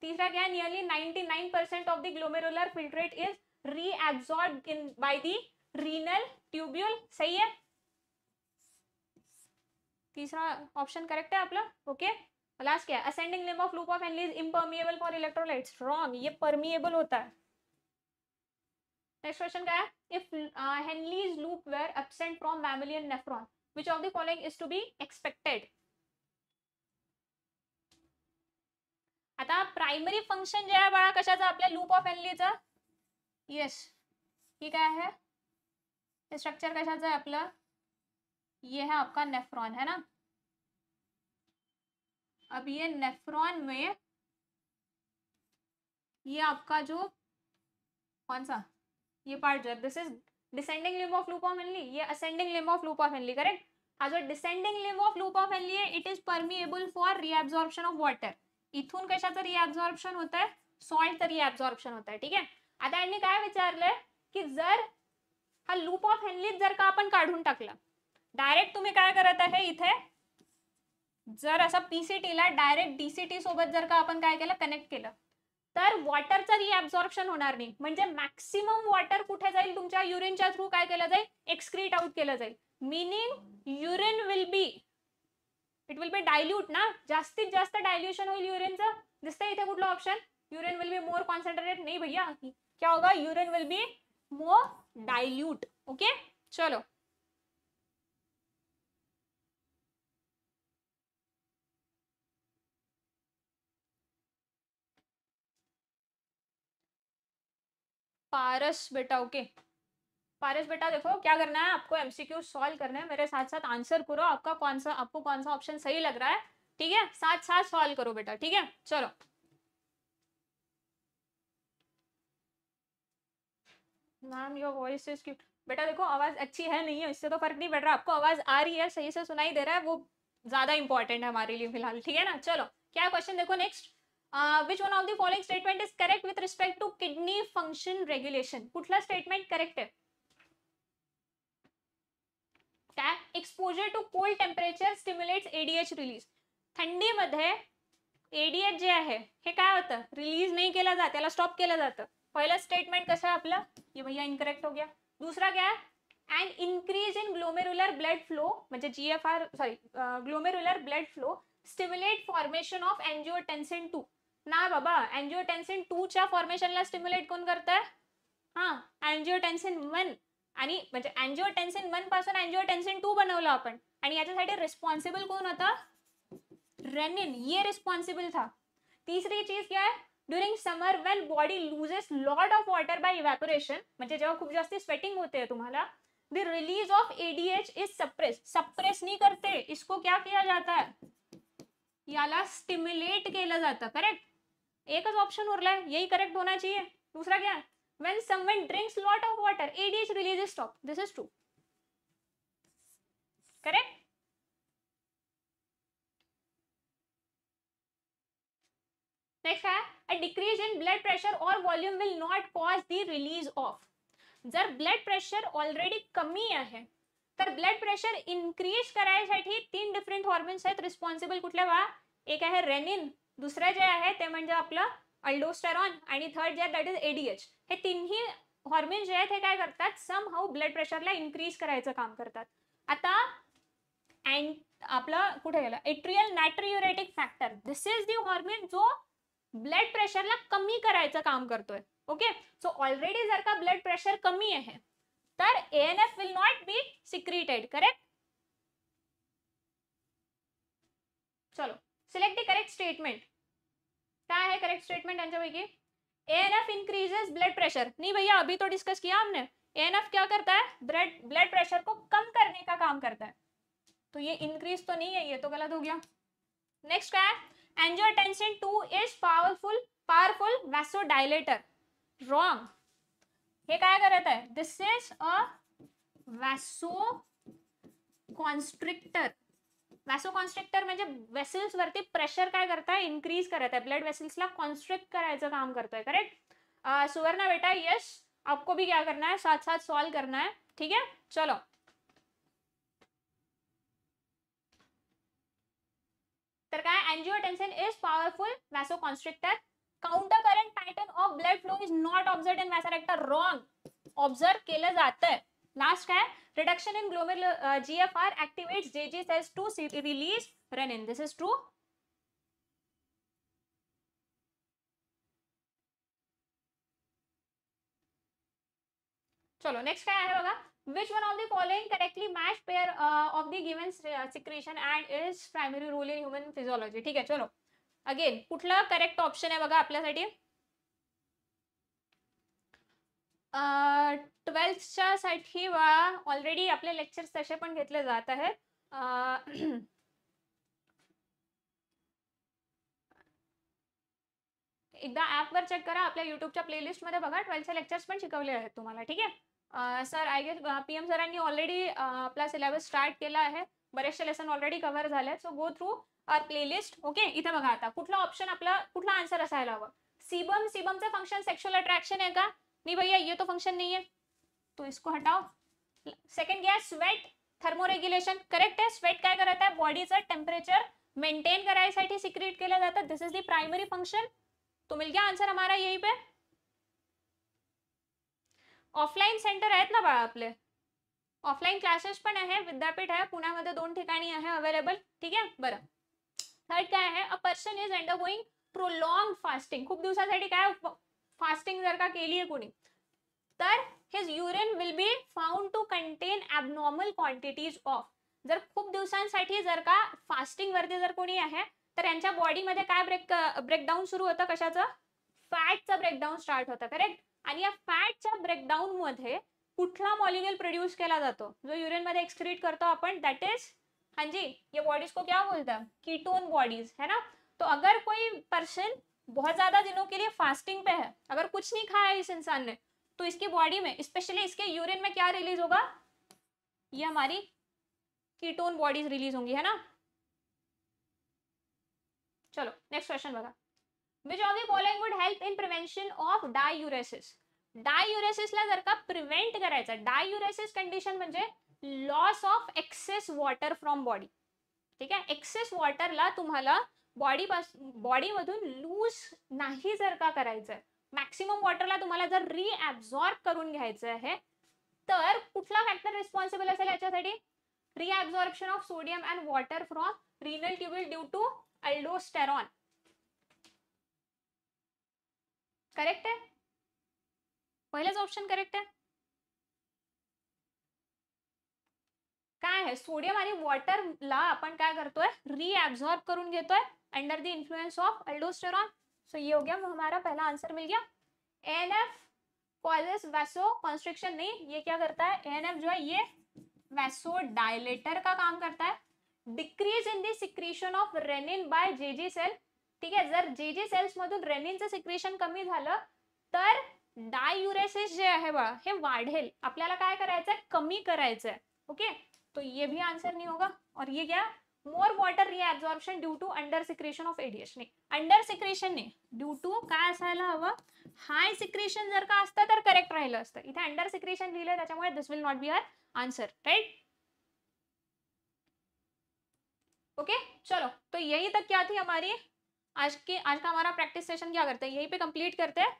तीसरा क्या है nearly 99 percent of the glomerular filtrate is reabsorb in by the renal tubule सही है तीसरा ऑप्शन करेक्ट है आप लोग ओके लास्ट क्या ascending limb of loop of Henle is impermeable for electrolytes wrong ये परमिएबल होता है नेक्स्ट क्वेश्चन क्या है if Henle's loop were absent from mammalian nephron which of the following is to be expected आता primary function जे है बाळा कशाचा आपल्या लूप ऑफ एनली यश ही काय स्ट्रक्चर कशाचं आहे आपलं ये है आपका नेफ्रॉन है ना अब ये नेफ्रॉन में ये आपका जो कौन सा ये पार्ट जो है this is descending limb of loop of Henle ये ascending limb of loop of Henle correct as descending limb of loop of Henle है it is permeable for reabsorption of water इथून कशाचं रिअब्झॉर्प्शन होत आहे सॉल्ट तरी होत आहे ठीक आहे आता यांनी काय विचारलंय की जर हा लूप ऑफ हेनलीज जर का आपण काढून टाकला डायरेक्ट तुम्ही काय करत आहे इथे जर असं पीसीटीला डायरेक्ट डीसीटी सोबत जर का आपण काय केलं कनेक्ट केलं तर वॉटरचं रिअब्झॉर्प्शन होणार नाही म्हणजे मॅक्सिमम वॉटर कुठे जाईल तुमच्या युरिनच्या थ्रू काय केलं जाईल एक्सक्रीट आउट केलं जाईल meaning urine will be it will be dilute ना जास्तीत जास्त डायल्युशन होईल युरिनचं दिसतंय इथे कुठलं option urine will be more concentrated नाही भैया क्या होगा urine will be more dilute okay चलो पारस बेटा ओके okay. पारस बेटा देखो क्या करना है आपको एमसीक्यू सॉल्व करना है मेरे साथ साथ आंसर करो आपका कौन सा आपको कौन सा ऑप्शन सही लग रहा है ठीक है साथ साथ सॉल्व करो बेटा ठीक है चलो ma'am your voice is cute बेटा देखो आवाज अच्छी है नहीं है इससे तो फर्क नहीं पड़ रहा आपको आवाज आ रही है सही से सुनाई दे रहा है वो ज्यादा इंपॉर्टेंट है हमारे लिए फिलहाल ठीक है ना चलो क्या क्वेश्चन देखो next which one of the following statement is correct with respect to kidney function regulation कुठला स्टेटमेंट करेक्ट है सकता है exposure to cold temperature stimulate ADH release ठंडी मध्य एडीएच जे है हे काय होतं रिलीज नहीं के स्टॉप के जातं स्टेटमेंट कसं आहे आपलं ये भैया इनकरेक्ट हो गया दूसरा क्या है and increase in glomerular blood flow म्हणजे G F R sorry glomerular blood flow stimulate formation of angiotensin two ना बाबा एन्जिओटेन्सिन टूच्या फॉर्मेशनला स्टिम्युलेट कोण करतं हाँ एनजीओटेन्सिन वन आणि म्हणजे अँजिओ टेन्सिन वन पासून अँजिओ टेन्सिन टू बनवलं आपण आणि याच्यासाठी रिस्पॉन्सिबल कोण होता रेनिन ये रिस्पॉन्सिबल था तिसरी चीज क्या है during summer when body loses lot of water by evaporation म्हणजे जेव्हा खूप जास्त स्वेटिंग होते तुम्हाला the release of ADH is suppress suppress नाही करते इसको क्या किया जाता है याला स्टिम्युलेट केलं जातं करेक्ट एकच ऑप्शन उरलाय यही करेक्ट होना चाहिए दूसरा क्या when someone drinks lot of water adh releases stop this is true correct next है a decrease in blood pressure और volume will not cause the release of जर ब्लड प्रेशर ऑलरेडी कमी आहे तर ब्लड प्रेशर इन्क्रीज करायसाठी तीन different hormones आहेत responsible कुठल्या वा एक आहे रेनिन दुसरं जे आहे ते म्हणजे आपलं अल्डोस्टेरॉन आणि थर्ड जे दॅट इज एडीएच हे तिन्ही हॉर्मोन जे आहेत हे काय करतात सम हाऊ ब्लड प्रेशरला इन्क्रीज करायचं काम करतात आता अँड आपलं कुठे गेलं atrial natriuretic factor this is the hormone जो ब्लड प्रेशरला कमी करायचं काम करतोय ओके सो ऑलरेडी जर का ब्लड प्रेशर कमी आहे तर N F will not be secreted correct चलो सिलेक्ट द करेक्ट स्टेटमेंट क्या है correct statement answer N F increases blood pressure नहीं भैया अभी तो डिस्कस किया हमने एन एफ क्या करता है ब्लड ब्लड प्रेशर को कम करने का काम करता है तो ये इंक्रीज तो नहीं है ये तो गलत हो गया नेक्स्ट क्या है angiotensin two is powerful powerful vasodilator wrong ये क्या कर रहता है this is a vasoconstrictor vasoconstrictor म्हणजे वेसल्स वरती प्रेशर काय करत इन्क्रीज करत आहे ब्लड वेसल्सला कॉन्स्ट्रिक्ट करायचं काम करतोय करेक्ट सुवर्णा बेटा यस आपको भी क्या करना है साथ साथ सॉल्व करना है ठीक है चलो तर काय angiotensin is powerful vasoconstrictor counter current tighten of blood flow is not observe in vasa recta wrong observe केलं जात लास्ट है reduction in glomerular uh, GFR activates JG cells to release renin. This is true. चलो next क्या है होगा which one of the following correctly match pair uh, of the given secretion and is primary role in human physiology ठीक है चलो again कुठला correct option आहे बघा आपल्यासाठी ट्वेल्थच्या साठी ऑलरेडी आपले लेक्चर्स तसे पण घेतले जात आहेत एकदा ॲपवर चेक करा आपल्या युट्यूबच्या मध्ये बघा ट्वेल्थचे लेक्चर्स पण शिकवले आहेत तुम्हाला ठीक आहे sir I guess P M सरांनी ऑलरेडी आपला सिलेबस स्टार्ट केला आहे बरेचसे लेसन ऑलरेडी कव्हर झाले so go through our playlist okay इथे बघा आता कुठला ऑप्शन आपला कुठला आन्सर असायला हवं सिबम सीबमचं फंक्शन सेक्शुअल अट्रॅक्शन आहे का नहीं भैया ये तो फंक्शन नहीं है तो इसको हटाओ सेकेंड क्या स्वेट थर्मोरेग्युलेशन करेक्ट है स्वेट काय करायचा आहे बॉडीचं टेम्परेचर मेंटेन करायसाठी सिक्रेट केलं जातं दिस इज द फंक्शन तो मिल गया आंसर हमारा यही पे ऑफलाईन सेंटर आहेत ना बाळा आपले ऑफलाईन क्लासेस पण आहे विद्यापीठ आहे पुण्यामध्ये दोन ठिकाणी है अवेलेबल ठीक है बरं थर्ड क्या है a person is undergoing prolong fasting खूप दिवसासाठी फास्टिंग जर का केली आहे कोणी तर his urine will be found to contain abnormal quantities of जर खूप दिवसांसाठी जर का फास्टिंग वरती जर कोणी आहे तर यांच्या बॉडीमध्ये काय ब्रेक ब्रेकडाऊन सुरू होतं कशाचं फॅटचं ब्रेकडाऊन स्टार्ट होतं करेक्ट आणि या फॅटच्या ब्रेकडाऊन मध्ये कुठला मॉलिक्युल प्रोड्यूस केला जातो जो युरिन मध्ये एक्सक्रीट करतो आपण दॅट इज हांजी जी या बॉडीज को क्या बोलतात किटोन बॉडीज है ना तो अगर कोई पर्सन बहुत ज्यादा दिनों के लिए फास्टिंग पे है अगर कुछ नहीं खाया इस इंसान ने तो इसकी बॉडी में स्पेशली इसके यूरिन में क्या रिलीज होगा ये हमारी कीटोन बॉडीज रिलीज होंगी है ना चलो नेक्स्ट क्वेश्चन बता which of the would help in prevention of diuresis diuresis जर का प्रिवेंट करायचं diuresis condition loss of excess water from body ठीक है एक्सेस वॉटर ला तुम्हारा बॉडी मधून लूज नाही जर का करायचं मॅक्सिमम वॉटरला तुम्हाला जर रीअब्झॉर्ब करून घ्यायचं आहे तर कुठला फॅक्टर रिस्पॉन्सिबल असेल याच्यासाठी reabsorption of sodium and water from renal tubule due to aldosterone correct आहे पहिलंच ऑप्शन करेक्ट आहे काय आहे सोडियम आणि वॉटरला आपण काय करतोय रिअब्झॉर्ब करून घेतोय under the influence of aldosterone so ये हो गया वो हमारा पहला आंसर मिल गया N F causes vasoconstriction नहीं ये क्या करता है एन एफ जो है ये वैसो डायलेटर का काम करता है decrease in secretion of renin by J G cell ठीक है जर जे जी सेल्स मधून रेनिनचं सिक्रेशन कमी तर डायुरेसिस जे है बघा वाढेल अपने कमी कराए ओके तो ये भी आंसर नहीं होगा और ये क्या more water reabsorption due to under secretion of ADH ने अंडर secretion ने ड्यू टू का हाई हवं जर का करेक्ट तर correct राहिलं असतं इथे under secretion लिहिलं त्याच्यामुळे this will not okay okay? चलो तो यही तक क्या थी हमारी आज के आज का हमारा प्रैक्टिस सेशन क्या करते हैं यहीं पे कंप्लीट करते हैं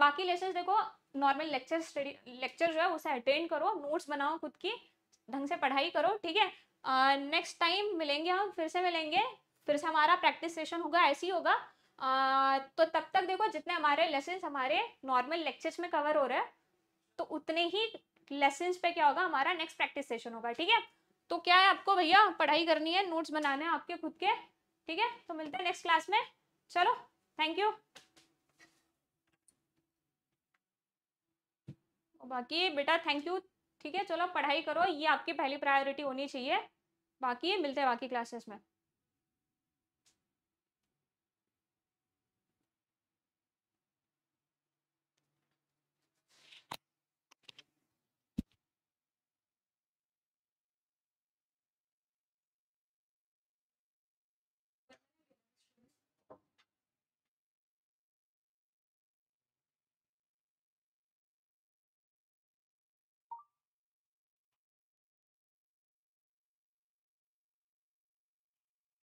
बाकी लेसन देखो नॉर्मल लेक्चर स्टडी लेक्चर जो है उसे अटेंड करो नोट्स बनाओ खुद की ढंग से पढ़ाई करो ठीक है नेक्स्ट टाइम मिलेंगे हम फिर से मिलेंगे फिर से हमारा प्रैक्टिस सेशन होगा ऐसे ही होगा uh, तो तब तक देखो जितने हमारे लेसन हमारे नॉर्मल लेक्चर्स में कवर हो रहे हैं तो उतने ही लेसन पे क्या होगा हमारा नेक्स्ट प्रैक्टिस सेशन होगा ठीक है तो क्या है आपको भैया पढ़ाई करनी है नोट्स बनाने हैं आपके खुद के ठीक है तो मिलते हैं नेक्स्ट क्लास में चलो थैंक यू बाकी बेटा थैंक यू ठीक है चलो पढ़ाई करो ये आपकी पहली प्रायोरिटी होनी चाहिए बाकी मिलते हैं बाकी क्लासेस में